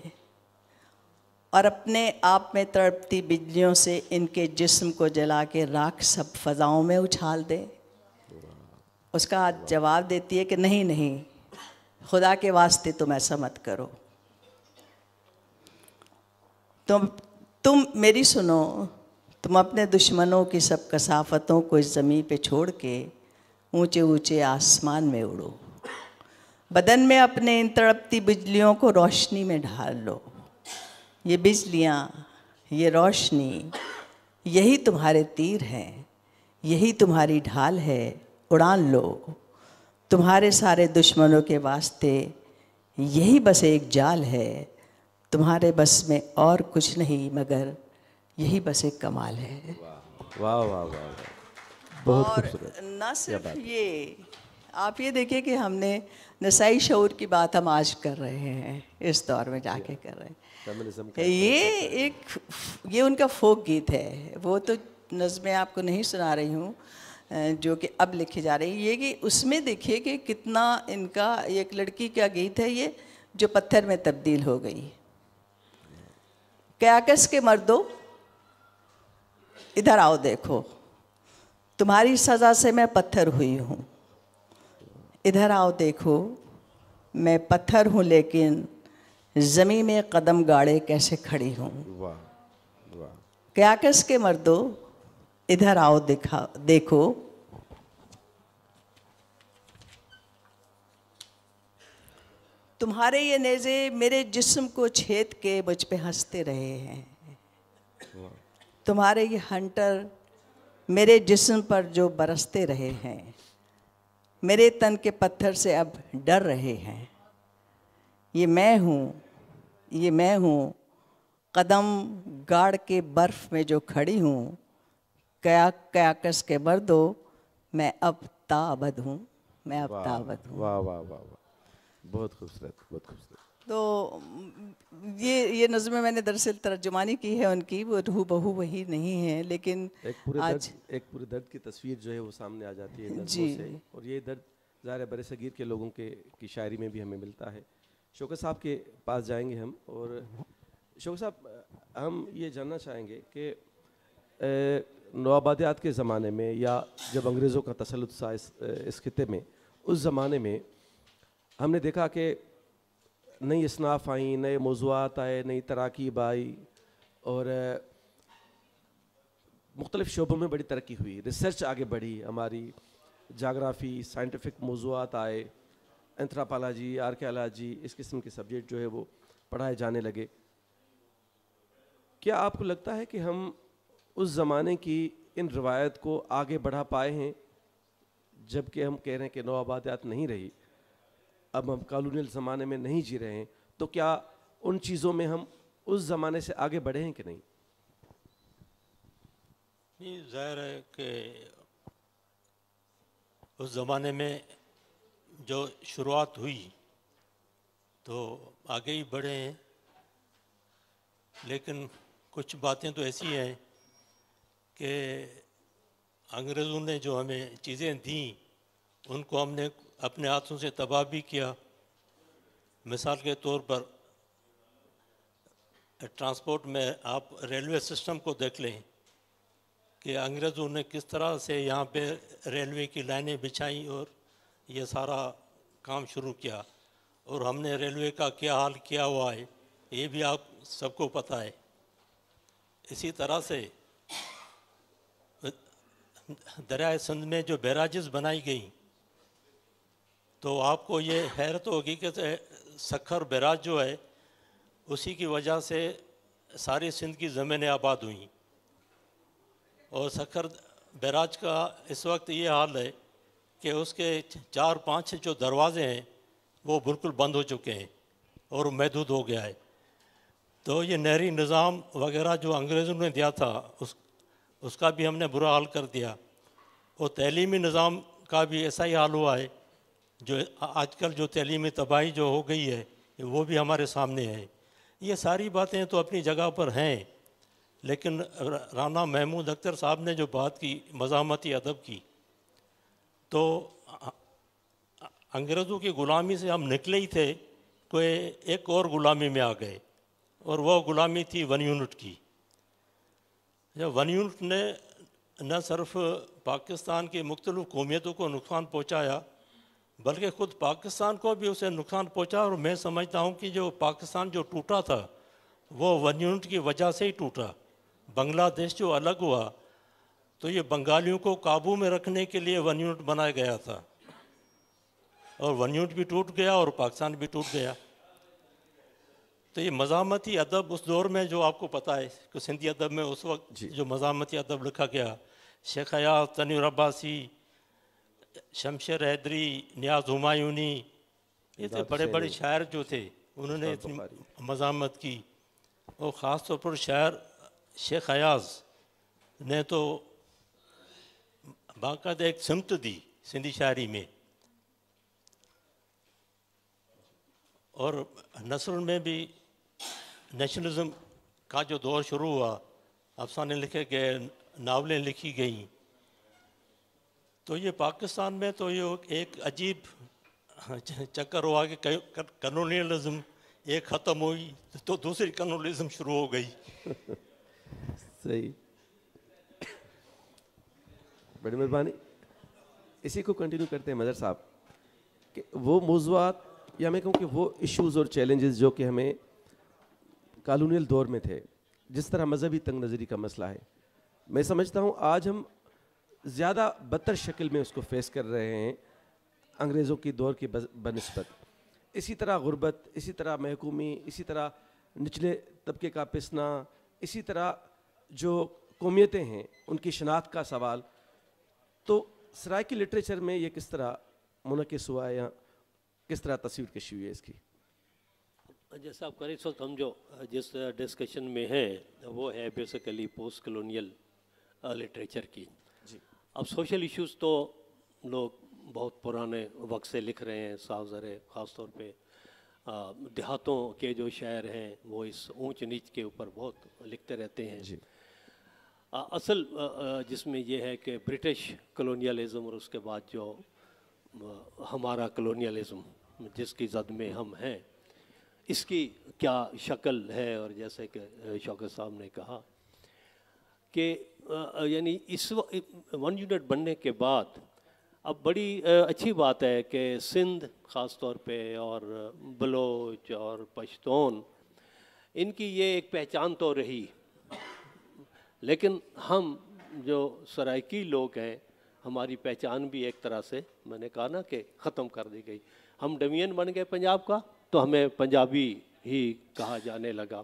اور اپنے آپ میں تڑپتی بجلیوں سے ان کے جسم کو جلا کے راکھ سب فضاؤں میں اچھال دیں اس کا جواب دیتی ہے کہ نہیں نہیں خدا کے واسطے تم ایسا مت کرو تم تم میری سنو تم اپنے دشمنوں کی سب کثافتوں کو اس زمین پہ چھوڑ کے اونچے اونچے آسمان میں اڑو بدن میں اپنے ان تڑپتی بجلیوں کو روشنی میں ڈھال لو یہ بجلیاں یہ روشنی یہی تمہارے تیر ہیں یہی تمہاری ڈھال ہے اڑان لو تمہارے سارے دشمنوں کے واسطے یہی بس ایک جال ہے تمہارے بس میں اور کچھ نہیں مگر یہی بس ایک کمال ہے اور نہ صرف یہ آپ یہ دیکھیں کہ ہم نے نسائی شعور کی بات ہم آج کر رہے ہیں اس دور میں جا جی کے کر رہے ہیں یہ ایک یہ ان کا فوک گیت ہے وہ تو نظمیں آپ کو نہیں سنا رہی ہوں جو کہ اب لکھی جا رہی ہیں یہ کہ اس میں دیکھیے کہ کتنا ان کا ایک لڑکی کا گیت ہے یہ جو پتھر میں تبدیل ہو گئی کیاکس کے مردوں ادھر آؤ دیکھو تمہاری سزا سے میں پتھر ہوئی ہوں ادھر آؤ دیکھو میں پتھر ہوں لیکن زمین میں قدم گاڑے کیسے کھڑی ہوں کیا مردوں ادھر آؤ دکھا دیکھو تمہارے یہ نیزے میرے جسم کو چھیت کے مجھ پہ ہنستے رہے ہیں تمہارے یہ ہنٹر میرے جسم پر جو برستے رہے ہیں میرے تن کے پتھر سے اب ڈر رہے ہیں یہ میں ہوں یہ میں ہوں قدم گاڑ کے برف میں جو کھڑی ہوں کیا کس کے بردو میں اب تابد ہوں میں اب تابد ہوں بہت خوبصورت بہت خوبصورت تو یہ یہ نظمیں میں نے دراصل ترجمانی کی ہے ان کی وہ رہ بہو وہی نہیں ہے لیکن ایک پورے ایک پورے درد کی تصویر جو ہے وہ سامنے آ جاتی ہے جی اور یہ درد ظاہر بر صغیر کے لوگوں کے کی شاعری میں بھی ہمیں ملتا ہے شوکر صاحب کے پاس جائیں گے ہم اور شوکر صاحب ہم یہ جاننا چاہیں گے کہ نوآبادیات کے زمانے میں یا جب انگریزوں کا تسلط اس خطے میں اس زمانے میں ہم نے دیکھا کہ نئی اصناف آئیں نئے موضوعات آئے نئی تراکیب آئی اور مختلف شعبوں میں بڑی ترقی ہوئی ریسرچ آگے بڑھی ہماری جاگرافی سائنٹیفک موضوعات آئے انتھراپالوجی آرکیالوجی اس قسم کے سبجیکٹ جو ہے وہ پڑھائے جانے لگے کیا آپ کو لگتا ہے کہ ہم اس زمانے کی ان روایت کو آگے بڑھا پائے ہیں جب کہ ہم کہہ رہے ہیں کہ آبادیات نہیں رہی اب ہم کالونیل زمانے میں نہیں جی رہے ہیں تو کیا ان چیزوں میں ہم اس زمانے سے آگے بڑھے ہیں کہ نہیں ظاہر ہے کہ اس زمانے میں جو شروعات ہوئی تو آگے ہی بڑھے ہیں لیکن کچھ باتیں تو ایسی ہیں کہ انگریزوں نے جو ہمیں چیزیں دیں ان کو ہم نے اپنے ہاتھوں سے تباہ بھی کیا مثال کے طور پر ٹرانسپورٹ میں آپ ریلوے سسٹم کو دیکھ لیں کہ انگریزوں نے کس طرح سے یہاں پہ ریلوے کی لائنیں بچھائیں اور یہ سارا کام شروع کیا اور ہم نے ریلوے کا کیا حال کیا ہوا ہے یہ بھی آپ سب کو پتہ ہے اسی طرح سے دریائے سندھ میں جو بیراجز بنائی گئیں تو آپ کو یہ حیرت ہوگی کہ سکھر براج جو ہے اسی کی وجہ سے ساری سندھ کی زمینیں آباد ہوئیں اور سکھر براج کا اس وقت یہ حال ہے کہ اس کے چار پانچ جو دروازے ہیں وہ بالکل بند ہو چکے ہیں اور محدود ہو گیا ہے تو یہ نہری نظام وغیرہ جو انگریزوں نے دیا تھا اس اس کا بھی ہم نے برا حال کر دیا اور تعلیمی نظام کا بھی ایسا ہی حال ہوا ہے جو آج کل جو تعلیمی تباہی جو ہو گئی ہے وہ بھی ہمارے سامنے ہے یہ ساری باتیں تو اپنی جگہ پر ہیں لیکن رانا محمود اختر صاحب نے جو بات کی مزاحمتی ادب کی تو انگریزوں کی غلامی سے ہم نکلے ہی تھے کوئی ایک اور غلامی میں آ گئے اور وہ غلامی تھی ون یونٹ کی جب ون یونٹ نے نہ صرف پاکستان کی مختلف قومیتوں کو نقصان پہنچایا بلکہ خود پاکستان کو بھی اسے نقصان پہنچا اور میں سمجھتا ہوں کہ جو پاکستان جو ٹوٹا تھا وہ ون یونٹ کی وجہ سے ہی ٹوٹا بنگلہ دیش جو الگ ہوا تو یہ بنگالیوں کو قابو میں رکھنے کے لیے ون یونٹ بنایا گیا تھا اور ون یونٹ بھی ٹوٹ گیا اور پاکستان بھی ٹوٹ گیا تو یہ مزاحمتی ادب اس دور میں جو آپ کو پتہ ہے کہ سندھی ادب میں اس وقت جی۔ جو مزاحمتی ادب لکھا گیا حیات تن عباسی شمشیر حیدری نیاز ہمایونی یہ تھے بڑے بڑے شاعر جو تھے انہوں نے اتنی مزامت کی اور خاص طور پر شاعر شیخ ایاز نے تو باقاعدہ ایک سمت دی سندھی شاعری میں اور نثر میں بھی نیشنلزم کا جو دور شروع ہوا افسانے لکھے گئے ناولیں لکھی گئیں تو یہ پاکستان میں تو یہ ایک عجیب چکر ہوا کہ کنونیلزم ایک ختم ہوئی تو دوسری کنونیلزم شروع ہو گئی صحیح بڑی مہربانی اسی کو کنٹینیو کرتے ہیں مدر صاحب کہ وہ موضوعات یا میں کہوں کہ وہ ایشوز اور چیلنجز جو کہ ہمیں کالونیل دور میں تھے جس طرح مذہبی تنگ نظری کا مسئلہ ہے میں سمجھتا ہوں آج ہم زیادہ بتر شکل میں اس کو فیس کر رہے ہیں انگریزوں کی دور کی بنسبت اسی طرح غربت اسی طرح محکومی اسی طرح نچلے طبقے کا پسنا اسی طرح جو قومیتیں ہیں ان کی شناخت کا سوال تو سرائکی لٹریچر میں یہ کس طرح منعقص ہوا ہے یا کس طرح تصویر کشی ہوئی ہے اس کی جیسا آپ اس وقت ہم جو جس ڈسکشن میں ہیں وہ ہے پوسٹ کلونیل لٹریچر کی اب سوشل ایشوز تو لوگ بہت پرانے وقت سے لکھ رہے ہیں صاف زرے خاص طور پہ دیہاتوں کے جو شاعر ہیں وہ اس اونچ نیچ کے اوپر بہت لکھتے رہتے ہیں جی اصل جس میں یہ ہے کہ برٹش کلونیلزم اور اس کے بعد جو ہمارا کلونیلزم جس کی زد میں ہم ہیں اس کی کیا شکل ہے اور جیسے کہ شوکت صاحب نے کہا کہ یعنی اس ون یونٹ بننے کے بعد اب بڑی اچھی بات ہے کہ سندھ خاص طور پہ اور بلوچ اور پشتون ان کی یہ ایک پہچان تو رہی لیکن ہم جو سرائکی لوگ ہیں ہماری پہچان بھی ایک طرح سے میں نے کہا نا کہ ختم کر دی گئی ہم ڈومین بن گئے پنجاب کا تو ہمیں پنجابی ہی کہا جانے لگا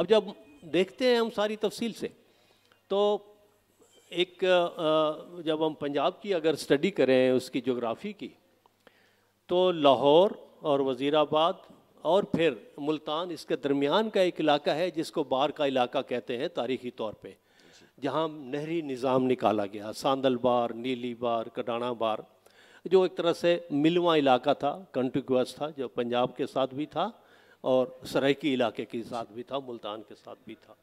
اب جب دیکھتے ہیں ہم ساری تفصیل سے تو ایک جب ہم پنجاب کی اگر اسٹڈی کریں اس کی جغرافی کی تو لاہور اور وزیر آباد اور پھر ملتان اس کے درمیان کا ایک علاقہ ہے جس کو بار کا علاقہ کہتے ہیں تاریخی طور پہ جہاں نہری نظام نکالا گیا ساندل بار نیلی بار کڈانا بار جو ایک طرح سے ملواں علاقہ تھا کنٹیکوس تھا جو پنجاب کے ساتھ بھی تھا اور سرائکی علاقے کے ساتھ بھی تھا ملتان کے ساتھ بھی تھا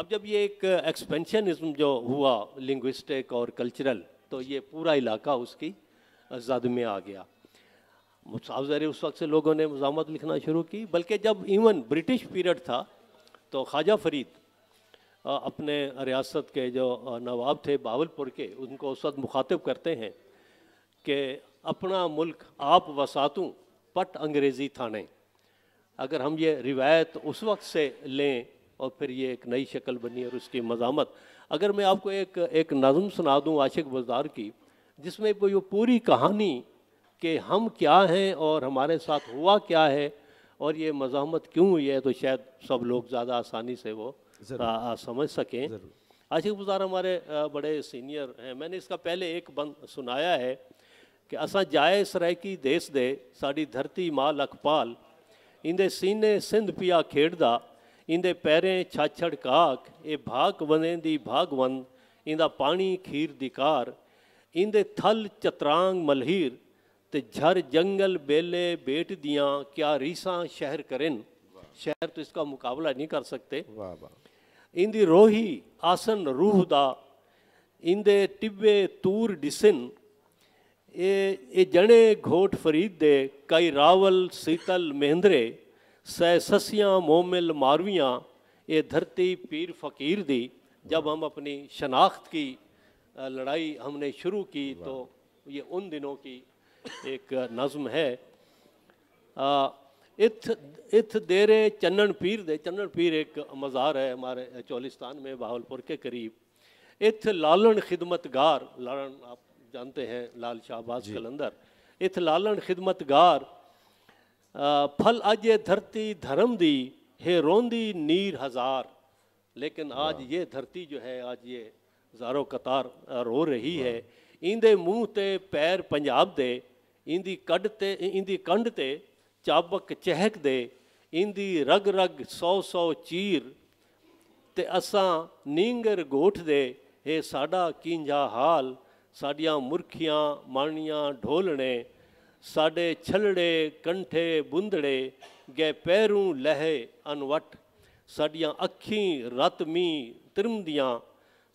اب جب یہ ایک ایکسپینشنزم جو ہوا لنگوسٹک اور کلچرل تو یہ پورا علاقہ اس کی زد میں آ گیا مساوذرے اس وقت سے لوگوں نے مزاحمت لکھنا شروع کی بلکہ جب ایون برٹش پیریڈ تھا تو خواجہ فرید اپنے ریاست کے جو نواب تھے باول پور کے ان کو اس وقت مخاطب کرتے ہیں کہ اپنا ملک آپ وساتوں پٹ انگریزی تھانے اگر ہم یہ روایت اس وقت سے لیں اور پھر یہ ایک نئی شکل بنی اور اس کی مزامت اگر میں آپ کو ایک ایک نظم سنا دوں عاشق بزدار کی جس میں وہ پوری کہانی کہ ہم کیا ہیں اور ہمارے ساتھ ہوا کیا ہے اور یہ مزاحمت کیوں ہوئی ہے تو شاید سب لوگ زیادہ آسانی سے وہ سمجھ سکیں عاشق بزار ہمارے بڑے سینئر ہیں میں نے اس کا پہلے ایک بند سنایا ہے کہ اساں جائے کی دیس دے ساڑی دھرتی مال اخبال اندے سینے سندھ پیا کھیردہ ਇੰਦੇ ਪੈਰੇ ਛਾਛੜ ਕਾਕ ਇਹ ਭਾਗ ਬਨੇ ਦੀ ਭਗਵਨ ਇੰਦਾ ਪਾਣੀ ਖੀਰ ਦੀ ਕਾਰ ਇੰਦੇ ਥਲ ਚਤਰਾਂਗ ਮਲਹੀਰ ਤੇ ਝਰ ਜੰਗਲ ਬੇਲੇ ਬੇਟ ਦੀਆਂ ਕਿਆ ਰੀਸਾਂ ਸ਼ਹਿਰ ਕਰਨ ਸ਼ਹਿਰ तो इसका ਮੁਕਾਬਲਾ ਨਹੀਂ ਕਰ ਸਕਤੇ ਵਾਹ ਵਾਹ ਇੰਦੀ ਰੋਹੀ ਆਸਨ ਰੂਹ ਦਾ ਇੰਦੇ ਟਿਬੇ ਤੂਰ ਡਿਸਨ ਇਹ ਇਹ ਜਣੇ ਘੋਟ ਫਰੀਦ ਦੇ ਕਈ ਰਾਵਲ ਸੀਤਲ ਮਹਿੰਦਰੇ سہ سسیاں مومل مارویاں یہ دھرتی پیر فقیر دی جب ہم اپنی شناخت کی لڑائی ہم نے شروع کی تو یہ ان دنوں کی ایک نظم ہے دیرے چنن پیر دے چنن پیر ایک مزار ہے ہمارے چولستان میں بہاولپور کے قریب اتھ لالن خدمت گار آپ جانتے ہیں لال شاہ باز کلندر ات لالن خدمت گار ਫਲ ਅਜ ਇਹ ਧਰਤੀ ਧਰਮ ਦੀ ਹੈ ਰੋਂਦੀ ਨੀਰ ਹਜ਼ਾਰ ਲੇਕਿਨ ਅੱਜ ਇਹ ਧਰਤੀ ਜੋ ਹੈ ਅੱਜ ਇਹ ਹਜ਼ਾਰੋਂ ਕਤਾਰ ਰੋ ਰਹੀ ਹੈ ਇਹਦੇ ਮੂੰਹ ਤੇ ਪੈਰ ਪੰਜਾਬ ਦੇ ਇਹਦੀ ਕੱਢ ਤੇ ਇਹਦੀ ਕੰਢ ਤੇ ਚਾਬਕ ਚਹਿਕ ਦੇ ਇਹਦੀ ਰਗ ਰਗ 100 100 ਚੀਰ ਤੇ ਅਸਾਂ ਨੀਂਗਰ ਗੋਠ ਦੇ ਇਹ ਸਾਡਾ ਕਿੰਜਾ ਹਾਲ ਸਾਡੀਆਂ ਮੁਰਖੀਆਂ ਮਾਣੀਆਂ ਢੋਲਣੇ ساڈے چھلڑے کنٹھے بندڑے گے پیروں لہے انوٹ ساڈیاں اکھیں رت می ترمدیاں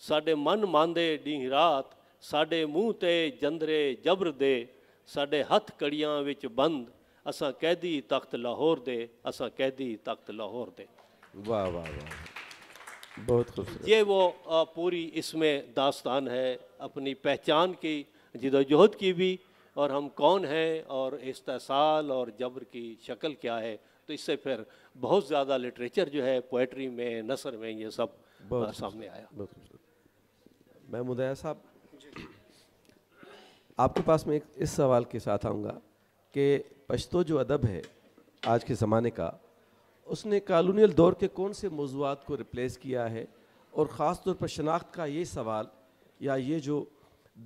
ساڈے من ماندے ڈیں رات ساڈے منہ تے جندرے جبر دے ساڈے ہتھ کڑیاں وچ بند اساں قیدی تخت لاہور دے اساں قیدی تخت لاہور دے واہ واہ واہ بہت خوبصورت یہ وہ پوری اس میں داستان ہے اپنی پہچان کی جدوجہد کی بھی اور ہم کون ہیں اور استحصال اور جبر کی شکل کیا ہے تو اس سے پھر بہت زیادہ لٹریچر جو ہے پوئٹری میں نثر میں یہ سب سامنے آیا میں مدیا صاحب آپ کے پاس میں اس سوال کے ساتھ آؤں گا کہ پشتو جو ادب ہے آج کے زمانے کا اس نے کالونیل دور کے کون سے موضوعات کو ریپلیس کیا ہے اور خاص طور پر شناخت کا یہ سوال یا یہ جو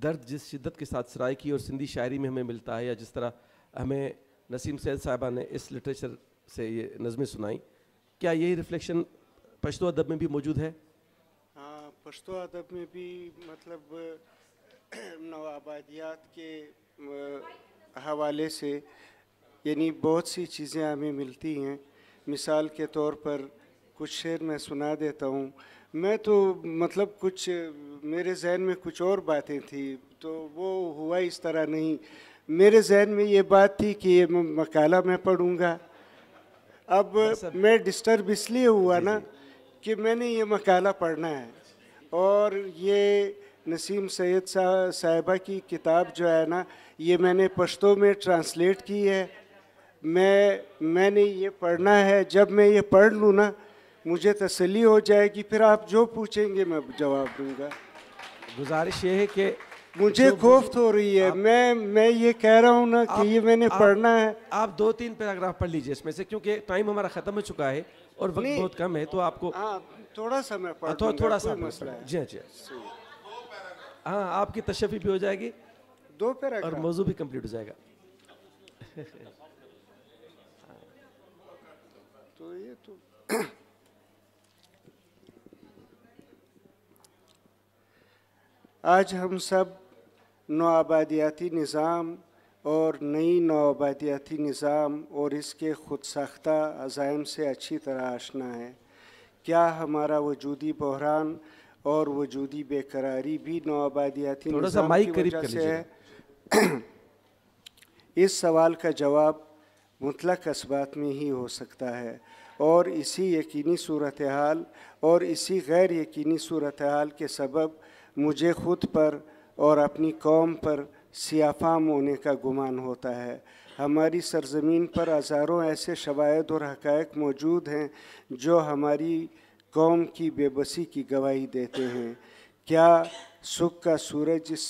درد جس شدت کے ساتھ سرائے کی اور سندھی شاعری میں ہمیں ملتا ہے یا جس طرح ہمیں نسیم سید صاحبہ نے اس لٹریچر سے یہ نظمیں سنائیں کیا یہی ریفلیکشن پشتو ادب میں بھی موجود ہے ہاں پشتو ادب میں بھی مطلب نو آبادیات کے حوالے سے یعنی بہت سی چیزیں ہمیں ملتی ہیں مثال کے طور پر کچھ شعر میں سنا دیتا ہوں میں تو مطلب کچھ میرے ذہن میں کچھ اور باتیں تھیں تو وہ ہوا اس طرح نہیں میرے ذہن میں یہ بات تھی کہ یہ مکالہ میں پڑھوں گا اب میں ڈسٹرب اس لیے ہوا جی، نا جی۔ کہ میں نے یہ مکالہ پڑھنا ہے اور یہ نسیم سید صاحبہ کی کتاب جو ہے نا یہ میں نے پشتوں میں ٹرانسلیٹ کی ہے میں نے یہ پڑھنا ہے جب میں یہ پڑھ لوں نا مجھے تسلی ہو جائے گی پھر آپ جو پوچھیں گے میں جواب دوں گا گزارش یہ ہے کہ مجھے ہو رہی ہے میں میں یہ یہ کہہ رہا ہوں نا کہ نے پڑھنا ہے آپ دو تین پیراگراف پڑھ لیجئے اس میں سے کیونکہ ٹائم ہمارا ختم ہو چکا ہے اور وقت بہت کم ہے تو آپ کو ہاں، تھوڑا سا سمے ہاں، تھوڑا سا جی جی ہاں آپ کی تشفی بھی ہو جائے گی دو پیراگراف اور موضوع بھی کمپلیٹ ہو جائے گا تو تو یہ آج ہم سب نو آبادیاتی نظام اور نئی نو آبادیاتی نظام اور اس کے خود ساختہ عزائم سے اچھی طرح آشنا ہے کیا ہمارا وجودی بحران اور وجودی بے قراری بھی نو آبادیاتی سے ہے اس سوال کا جواب مطلق اسبات میں ہی ہو سکتا ہے اور اسی یقینی صورتحال اور اسی غیر یقینی صورتحال کے سبب مجھے خود پر اور اپنی قوم پر سیافام ہونے کا گمان ہوتا ہے ہماری سرزمین پر ہزاروں ایسے شوائد اور حقائق موجود ہیں جو ہماری قوم کی بے بسی کی گواہی دیتے ہیں کیا سکھ کا سورج اس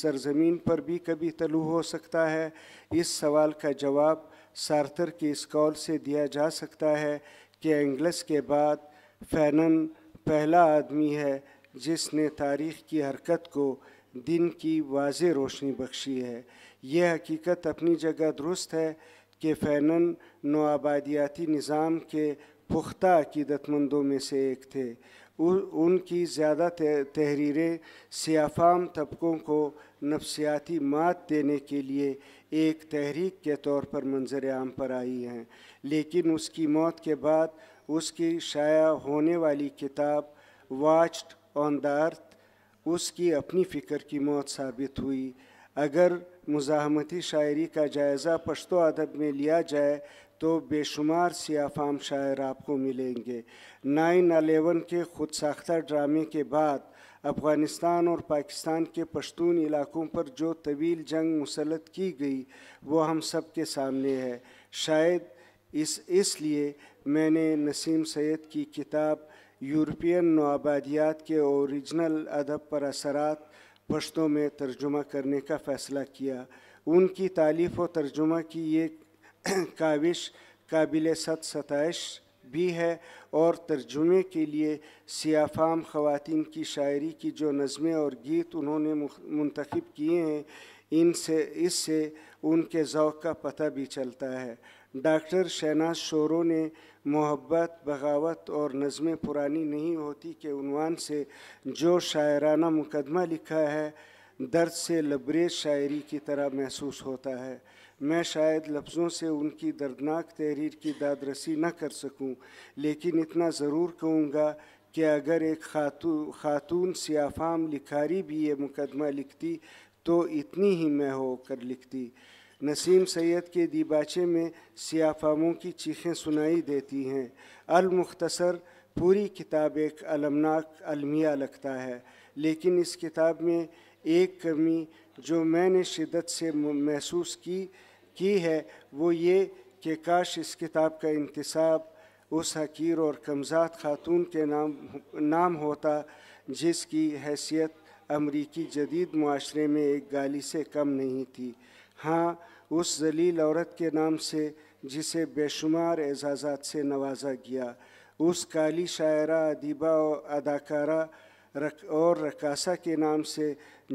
سرزمین پر بھی کبھی طلوع ہو سکتا ہے اس سوال کا جواب کی کے کال سے دیا جا سکتا ہے کہ انگلس کے بعد فینن پہلا آدمی ہے جس نے تاریخ کی حرکت کو دن کی واضح روشنی بخشی ہے یہ حقیقت اپنی جگہ درست ہے کہ فینن نو آبادیاتی نظام کے پختہ عقیدت مندوں میں سے ایک تھے ان کی زیادہ تحریریں سیافام طبقوں کو نفسیاتی مات دینے کے لیے ایک تحریک کے طور پر منظر عام پر آئی ہیں لیکن اس کی موت کے بعد اس کی شائع ہونے والی کتاب واچڈ آن درد اس کی اپنی فکر کی موت ثابت ہوئی اگر مزاحمتی شاعری کا جائزہ پشتو ادب میں لیا جائے تو بے شمار سیاہ فام شاعر آپ کو ملیں گے نائن الیون کے خود ساختہ ڈرامے کے بعد افغانستان اور پاکستان کے پشتون علاقوں پر جو طویل جنگ مسلط کی گئی وہ ہم سب کے سامنے ہے شاید اس اس لیے میں نے نسیم سید کی کتاب یورپین نوآبادیات کے اوریجنل ادب پر اثرات پشتوں میں ترجمہ کرنے کا فیصلہ کیا ان کی تعلیف و ترجمہ کی یہ کاوش قابل ست ستائش بھی ہے اور ترجمے کے لیے سیاہ فام خواتین کی شاعری کی جو نظمیں اور گیت انہوں نے منتخب کیے ہیں ان سے اس سے ان کے ذوق کا پتہ بھی چلتا ہے ڈاکٹر شہناز شوروں نے محبت بغاوت اور نظمیں پرانی نہیں ہوتی کہ عنوان سے جو شاعرانہ مقدمہ لکھا ہے درد سے لبریز شاعری کی طرح محسوس ہوتا ہے میں شاید لفظوں سے ان کی دردناک تحریر کی داد رسی نہ کر سکوں لیکن اتنا ضرور کہوں گا کہ اگر ایک خاتون خاتون سیافام لکھاری بھی یہ مقدمہ لکھتی تو اتنی ہی میں ہو کر لکھتی نسیم سید کے دیباچے میں سیافاموں کی چیخیں سنائی دیتی ہیں المختصر پوری کتاب ایک المناک المیہ لگتا ہے لیکن اس کتاب میں ایک کمی جو میں نے شدت سے محسوس کی کی ہے وہ یہ کہ کاش اس کتاب کا انتصاب اس حقیر اور کمزاد خاتون کے نام نام ہوتا جس کی حیثیت امریکی جدید معاشرے میں ایک گالی سے کم نہیں تھی ہاں اس ذلیل عورت کے نام سے جسے بے شمار اعزازات سے نوازا گیا اس کالی شاعرہ ادیبہ اداکارہ اور رکاسہ کے نام سے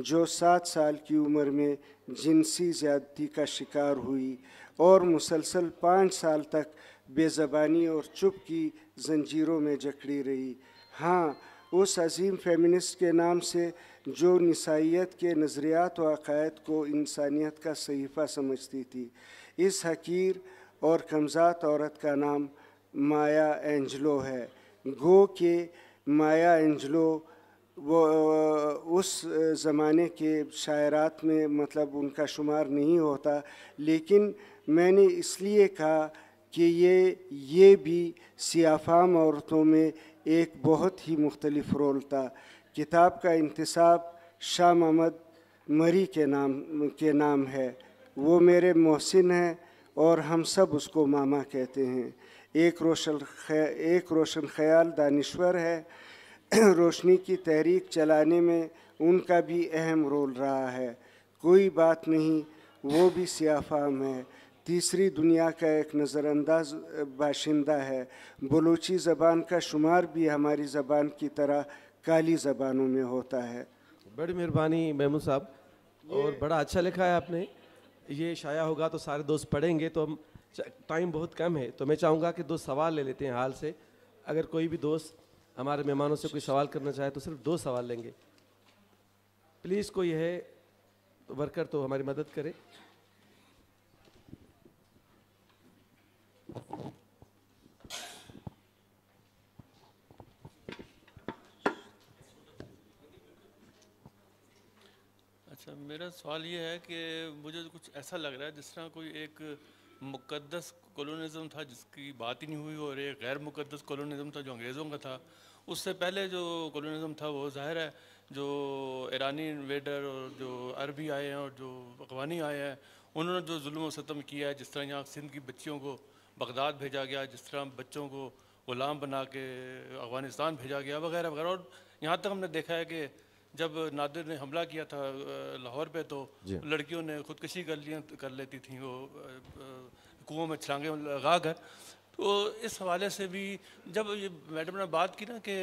جو سات سال کی عمر میں جنسی زیادتی کا شکار ہوئی اور مسلسل پانچ سال تک بے زبانی اور چپ کی زنجیروں میں جکڑی رہی ہاں اس عظیم فیمنسٹ کے نام سے جو نسائیت کے نظریات و عقائد کو انسانیت کا صحیفہ سمجھتی تھی اس حقیر اور کمزات عورت کا نام مایا اینجلو ہے گو کہ مایا اینجلو وہ اس زمانے کے شاعرات میں مطلب ان کا شمار نہیں ہوتا لیکن میں نے اس لیے کہا کہ یہ یہ بھی سیافام عورتوں میں ایک بہت ہی مختلف رول تھا کتاب کا انتصاب شاہ محمد مری کے نام کے نام ہے وہ میرے محسن ہیں اور ہم سب اس کو ماما کہتے ہیں ایک روشن ایک روشن خیال دانشور ہے روشنی کی تحریک چلانے میں ان کا بھی اہم رول رہا ہے کوئی بات نہیں وہ بھی سیاہ فام ہے تیسری دنیا کا ایک نظر انداز باشندہ ہے بلوچی زبان کا شمار بھی ہماری زبان کی طرح کالی زبانوں میں ہوتا ہے بڑی مہربانی محمود صاحب اور بڑا اچھا لکھا ہے آپ نے یہ شائع ہوگا تو سارے دوست پڑھیں گے تو ٹائم بہت کم ہے تو میں چاہوں گا کہ دو سوال لے لیتے ہیں حال سے اگر کوئی بھی دوست ہمارے مہمانوں سے کوئی سوال کرنا چاہے تو صرف دو سوال لیں گے پلیز کوئی ہے ورکر تو ہماری مدد کرے اچھا میرا سوال یہ ہے کہ مجھے کچھ ایسا لگ رہا ہے جس طرح کوئی ایک مقدس کولونزم تھا جس کی بات ہی نہیں ہوئی اور ایک غیر مقدس کولونزم تھا جو انگریزوں کا تھا اس سے پہلے جو کولونزم تھا وہ ظاہر ہے جو ایرانی انویڈر اور جو عربی آئے ہیں اور جو اقوانی آئے ہیں انہوں نے جو ظلم و ستم کیا ہے جس طرح یہاں سندھ کی بچیوں کو بغداد بھیجا گیا جس طرح بچوں کو غلام بنا کے افغانستان بھیجا گیا وغیرہ وغیرہ اور یہاں تک ہم نے دیکھا ہے کہ جب نادر نے حملہ کیا تھا لاہور پہ تو جی۔ لڑکیوں نے خودکشی کر لیا کر لیتی تھیں وہ کنویں میں چھلانگیں لگا کر تو اس حوالے سے بھی جب یہ میڈم نے بات کی نا کہ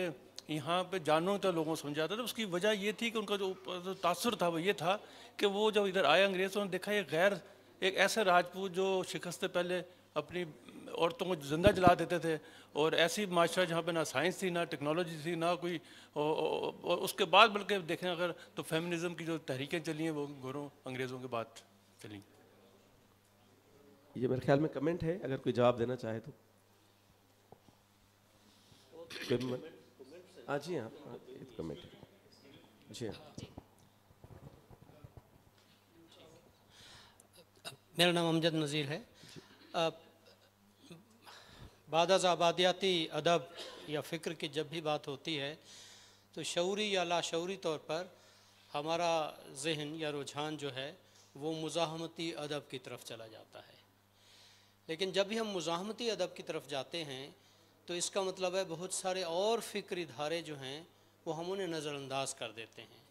یہاں پہ جانوروں تک لوگوں کو سمجھا تھا تو اس کی وجہ یہ تھی کہ ان کا جو تاثر تھا وہ یہ تھا کہ وہ جب ادھر آئے انگریز انہوں نے دیکھا یہ غیر ایک ایسے راجپوت جو شکست سے پہلے اپنی عورتوں کو زندہ جلا دیتے تھے اور ایسی معاشرہ جہاں پہ نہ سائنس تھی نہ ٹیکنالوجی تھی نہ کوئی اور اس کے بعد بلکہ دیکھیں اگر تو فیمنزم کی جو تحریکیں چلی ہیں وہ گوروں انگریزوں کے بعد چلیں یہ میرے خیال میں کمنٹ ہے اگر کوئی جواب دینا چاہے تو ہاں جی ہاں, ہاں، جی ہاں میرا نام امجد نذیر ہے جی۔ بعد از آبادیاتی ادب یا فکر کی جب بھی بات ہوتی ہے تو شعوری یا لاشعوری طور پر ہمارا ذہن یا رجحان جو ہے وہ مزاحمتی ادب کی طرف چلا جاتا ہے لیکن جب بھی ہم مزاحمتی ادب کی طرف جاتے ہیں تو اس کا مطلب ہے بہت سارے اور فکری دھارے جو ہیں وہ ہم انہیں نظر انداز کر دیتے ہیں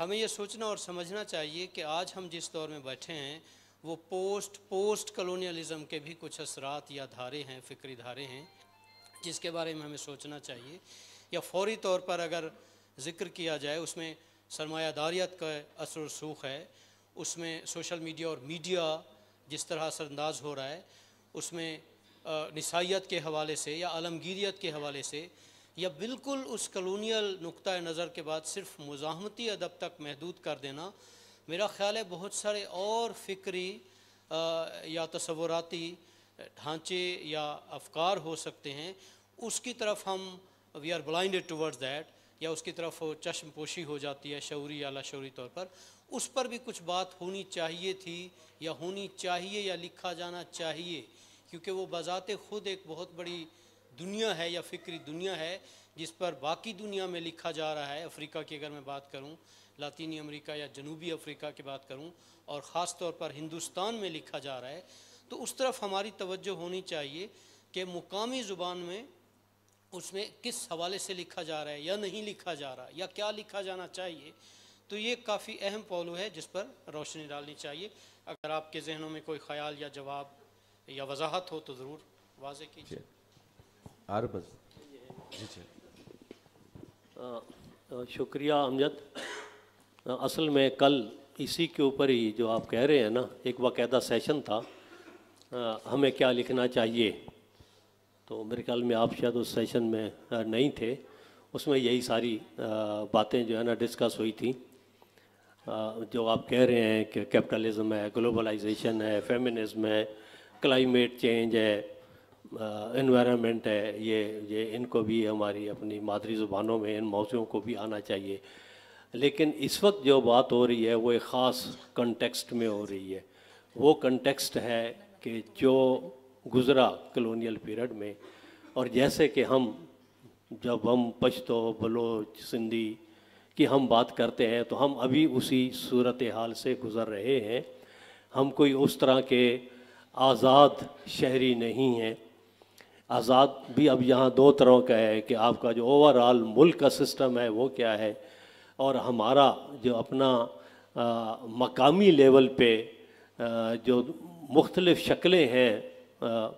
ہمیں یہ سوچنا اور سمجھنا چاہیے کہ آج ہم جس دور میں بیٹھے ہیں وہ پوسٹ پوسٹ کلونیلزم کے بھی کچھ اثرات یا دھارے ہیں فکری دھارے ہیں جس کے بارے میں ہمیں سوچنا چاہیے یا فوری طور پر اگر ذکر کیا جائے اس میں سرمایہ داریت کا اثر و سوخ ہے اس میں سوشل میڈیا اور میڈیا جس طرح اثر انداز ہو رہا ہے اس میں نسائیت کے حوالے سے یا عالمگیریت کے حوالے سے یا بالکل اس کلونیل نقطہ نظر کے بعد صرف مزاحمتی ادب تک محدود کر دینا میرا خیال ہے بہت سارے اور فکری یا تصوراتی ڈھانچے یا افکار ہو سکتے ہیں اس کی طرف ہم we are blinded towards that یا اس کی طرف چشم پوشی ہو جاتی ہے شعوری یا شعوری طور پر اس پر بھی کچھ بات ہونی چاہیے تھی یا ہونی چاہیے یا لکھا جانا چاہیے کیونکہ وہ بذات خود ایک بہت بڑی دنیا ہے یا فکری دنیا ہے جس پر باقی دنیا میں لکھا جا رہا ہے افریقہ کی اگر میں بات کروں لاطینی امریکہ یا جنوبی افریقہ کی بات کروں اور خاص طور پر ہندوستان میں لکھا جا رہا ہے تو اس طرف ہماری توجہ ہونی چاہیے کہ مقامی زبان میں اس میں کس حوالے سے لکھا جا رہا ہے یا نہیں لکھا جا رہا ہے یا کیا لکھا جانا چاہیے تو یہ کافی اہم پہلو ہے جس پر روشنی ڈالنی چاہیے اگر آپ کے ذہنوں میں کوئی خیال یا جواب یا وضاحت ہو تو ضرور واضح کیجیے ہر جی، جی، جی۔ شکریہ امجد اصل میں کل اسی کے اوپر ہی جو آپ کہہ رہے ہیں نا ایک باقاعدہ سیشن تھا ہمیں کیا لکھنا چاہیے تو میرے خیال میں آپ شاید اس سیشن میں نہیں تھے اس میں یہی ساری باتیں جو ہے نا ڈسکس ہوئی تھیں جو آپ کہہ رہے ہیں کہ کیپٹلزم ہے گلوبلائزیشن ہے فیمنزم ہے کلائمیٹ چینج ہے انوائرمنٹ ہے یہ یہ ان کو بھی ہماری اپنی مادری زبانوں میں ان موضوعوں کو بھی آنا چاہیے لیکن اس وقت جو بات ہو رہی ہے وہ ایک خاص کنٹیکسٹ میں ہو رہی ہے وہ کنٹیکسٹ ہے کہ جو گزرا کلونیل پیریڈ میں اور جیسے کہ ہم جب ہم پشتو بلوچ سندھی کی ہم بات کرتے ہیں تو ہم ابھی اسی صورت حال سے گزر رہے ہیں ہم کوئی اس طرح کے آزاد شہری نہیں ہیں آزاد بھی اب یہاں دو طرح کا ہے کہ آپ کا جو اوور آل ملک کا سسٹم ہے وہ کیا ہے اور ہمارا جو اپنا مقامی لیول پہ جو مختلف شکلیں ہیں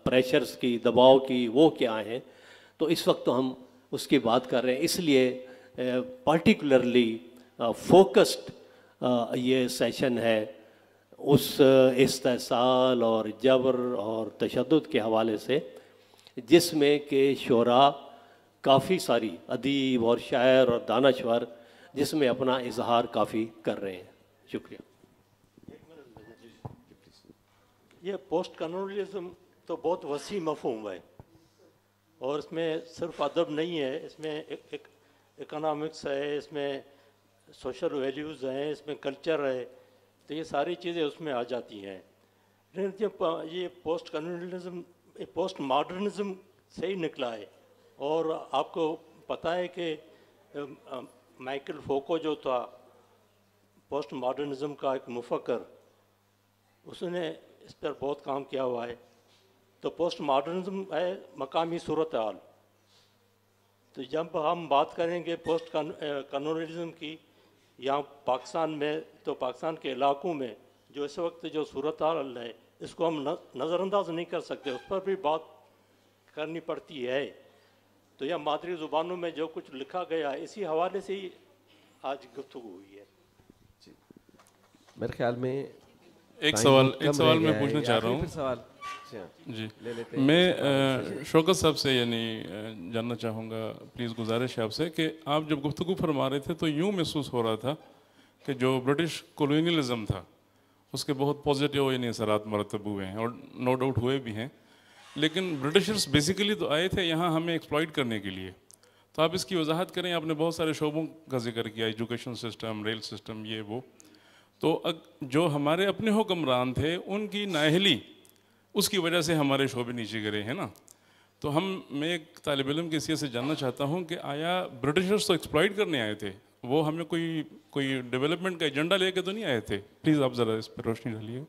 پریشرز کی دباؤ کی وہ کیا ہیں تو اس وقت تو ہم اس کی بات کر رہے ہیں اس لیے پرٹیکولرلی فوکسڈ یہ سیشن ہے اس استحصال اور جبر اور تشدد کے حوالے سے جس میں کہ شعرا کافی ساری ادیب اور شاعر اور دانشور جس میں اپنا اظہار کافی کر رہے ہیں شکریہ یہ پوسٹ کنورلزم تو بہت وسیع مفہوم ہے اور اس میں صرف ادب نہیں ہے اس میں اکنامکس ہے اس میں سوشل ویلیوز ہیں اس میں کلچر ہے تو یہ ساری چیزیں اس میں آ جاتی ہیں یہ پوسٹ کنورلزم پوسٹ ماڈرنزم سے ہی نکلا ہے اور آپ کو پتہ ہے کہ مائیکل فوکو جو تھا پوسٹ ماڈرنزم کا ایک مفقر اس نے اس پر بہت کام کیا ہوا ہے تو پوسٹ ماڈرنزم ہے مقامی صورتحال تو جب ہم بات کریں گے پوسٹ کانونزم کی یا پاکستان میں تو پاکستان کے علاقوں میں جو اس وقت جو صورتحال ہے اس کو ہم نظر انداز نہیں کر سکتے اس پر بھی بات کرنی پڑتی ہے تو یہ مادری زبانوں میں جو کچھ لکھا گیا اسی حوالے سے ہی آج گفتگو ہوئی ہے جی میرے خیال میں ایک سوال ایک سوال میں پوچھنا چاہ رہا ہوں سوال جی, ہاں، جی۔ میں شوکت صاحب سے یعنی جاننا چاہوں گا پلیز گزارش ہے آپ سے کہ آپ جب گفتگو فرما رہے تھے تو یوں محسوس ہو رہا تھا کہ جو برٹش کولونیلزم تھا اس کے بہت پازیٹیو یعنی اثرات مرتب ہوئے ہیں اور نو ڈاؤٹ ہوئے بھی ہیں لیکن برٹشرس بیسیکلی تو آئے تھے یہاں ہمیں ایکسپلائٹ کرنے کے لیے تو آپ اس کی وضاحت کریں آپ نے بہت سارے شعبوں کا ذکر کیا ایجوکیشن سسٹم ریل سسٹم یہ وہ تو جو ہمارے اپنے حکمران تھے ان کی نااہلی اس کی وجہ سے ہمارے شعبے نیچے گرے ہیں نا تو ہم میں ایک طالب علم حیثیت سے جاننا چاہتا ہوں کہ آیا برٹشرس تو ایکسپلائٹ کرنے آئے تھے وہ ہمیں کوئی کوئی ڈیولپمنٹ کا ایجنڈا لے کے تو نہیں آئے تھے پلیز آپ ذرا اس پہ روشنی ڈالیے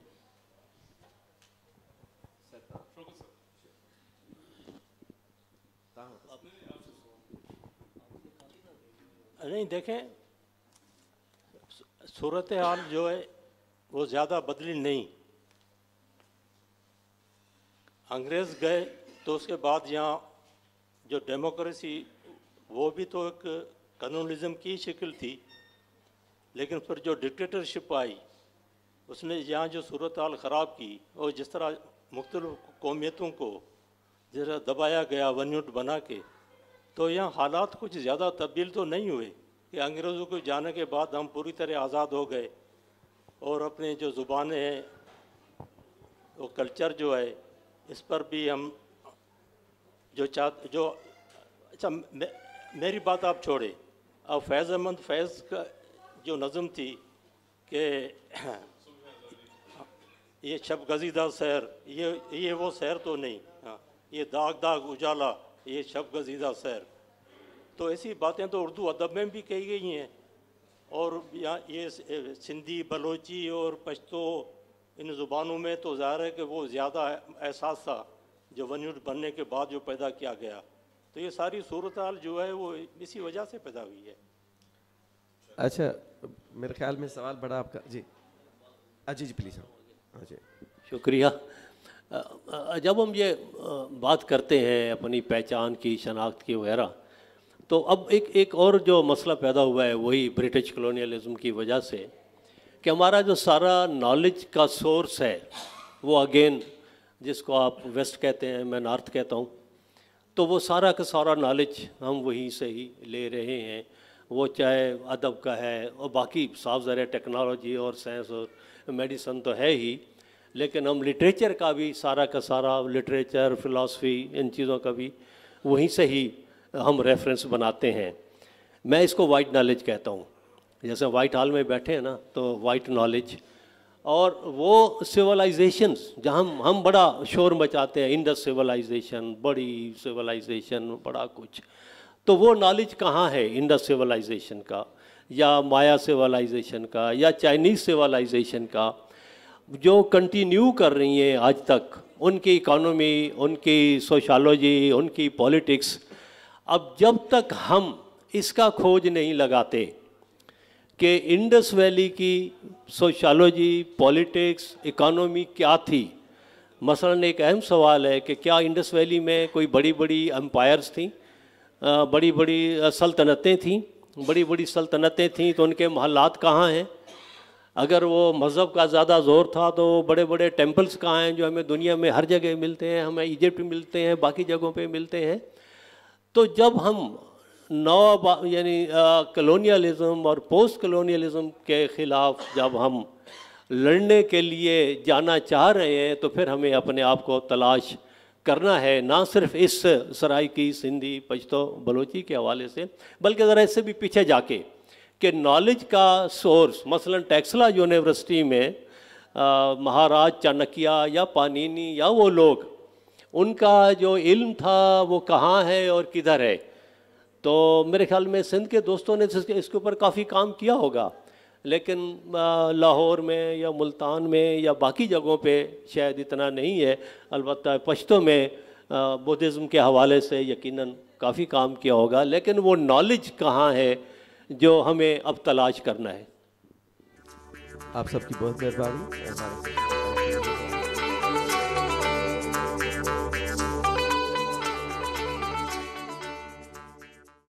نہیں دیکھیں صورت حال جو ہے وہ زیادہ بدلی نہیں انگریز گئے تو اس کے بعد یہاں جو ڈیموکریسی وہ بھی تو ایک کنونلزم کی شکل تھی لیکن پھر جو ڈکٹیٹرشپ آئی اس نے یہاں جو صورتحال خراب کی اور جس طرح مختلف قومیتوں کو جس طرح دبایا گیا ونیوٹ بنا کے تو یہاں حالات کچھ زیادہ تبدیل تو نہیں ہوئے کہ انگریزوں کو جانے کے بعد ہم پوری طرح آزاد ہو گئے اور اپنے جو زبانیں ہیں وہ کلچر جو ہے اس پر بھی ہم جو چاہتے جو اچھا میری بات آپ چھوڑیں اور فیض احمد فیض کا جو نظم تھی کہ یہ شب گزیدہ سیر یہ یہ وہ سیر تو نہیں ہاں یہ داغ داغ اجالا یہ شب گزیدہ سیر تو ایسی باتیں تو اردو ادب میں بھی کہی گئی ہیں اور یہاں یہ سندھی بلوچی اور پشتو ان زبانوں میں تو ظاہر ہے کہ وہ زیادہ احساس تھا جو ون بننے کے بعد جو پیدا کیا گیا تو یہ ساری صورت حال جو ہے وہ اسی وجہ سے پیدا ہوئی ہے اچھا میرے خیال میں سوال بڑا آپ کا جی جی جی پلیز ہاں، جی شکریہ جب ہم یہ بات کرتے ہیں اپنی پہچان کی شناخت کی وغیرہ تو اب ایک ایک اور جو مسئلہ پیدا ہوا ہے وہی برٹش کلونیلزم کی وجہ سے کہ ہمارا جو سارا نالج کا سورس ہے وہ اگین جس کو آپ ویسٹ کہتے ہیں میں نارتھ کہتا ہوں تو وہ سارا کا سارا نالج ہم وہیں سے ہی لے رہے ہیں وہ چاہے ادب کا ہے اور باقی صاف ذرا ٹیکنالوجی اور سائنس اور میڈیسن تو ہے ہی لیکن ہم لٹریچر کا بھی سارا کا سارا لٹریچر فلاسفی ان چیزوں کا بھی وہیں سے ہی ہم ریفرنس بناتے ہیں میں اس کو وائٹ نالج کہتا ہوں جیسے وائٹ ہال میں بیٹھے ہیں نا تو وائٹ نالج اور وہ سولائزیشنس جہاں ہم ہم بڑا شور مچاتے ہیں انڈس سولائزیشن بڑی سولائزیشن بڑا کچھ تو وہ نالج کہاں ہے انڈس سولائزیشن کا یا مایا سولائزیشن کا یا چائنیز سولائزیشن کا جو کنٹینیو کر رہی ہیں آج تک ان کی اکانومی ان کی سوشالوجی ان کی پولیٹکس اب جب تک ہم اس کا کھوج نہیں لگاتے کہ انڈس ویلی کی سوشالوجی پالیٹکس اکانومی کیا تھی مثلاً ایک اہم سوال ہے کہ کیا انڈس ویلی میں کوئی بڑی بڑی امپائرز تھیں بڑی بڑی سلطنتیں تھیں بڑی بڑی سلطنتیں تھیں تو ان کے محلات کہاں ہیں اگر وہ مذہب کا زیادہ زور تھا تو بڑے بڑے ٹیمپلز کہاں ہیں جو ہمیں دنیا میں ہر جگہ ملتے ہیں ہمیں ایجپٹ ملتے ہیں باقی جگہوں پہ ملتے ہیں تو جب ہم نو یعنی کلونیلزم اور پوسٹ کلونیلزم کے خلاف جب ہم لڑنے کے لیے جانا چاہ رہے ہیں تو پھر ہمیں اپنے آپ کو تلاش کرنا ہے نہ صرف اس سرائکی سندھی پشتو بلوچی کے حوالے سے بلکہ ذرا اس سے بھی پیچھے جا کے کہ نالج کا سورس مثلا ٹیکسلا یونیورسٹی میں مہاراج چانکیا یا پانینی یا وہ لوگ ان کا جو علم تھا وہ کہاں ہے اور کدھر ہے تو میرے خیال میں سندھ کے دوستوں نے اس کے اوپر کافی کام کیا ہوگا لیکن لاہور میں یا ملتان میں یا باقی جگہوں پہ شاید اتنا نہیں ہے البتہ پشتوں میں بدھزم کے حوالے سے یقیناً کافی کام کیا ہوگا لیکن وہ نالج کہاں ہے جو ہمیں اب تلاش کرنا ہے آپ سب کی بہت مہربانی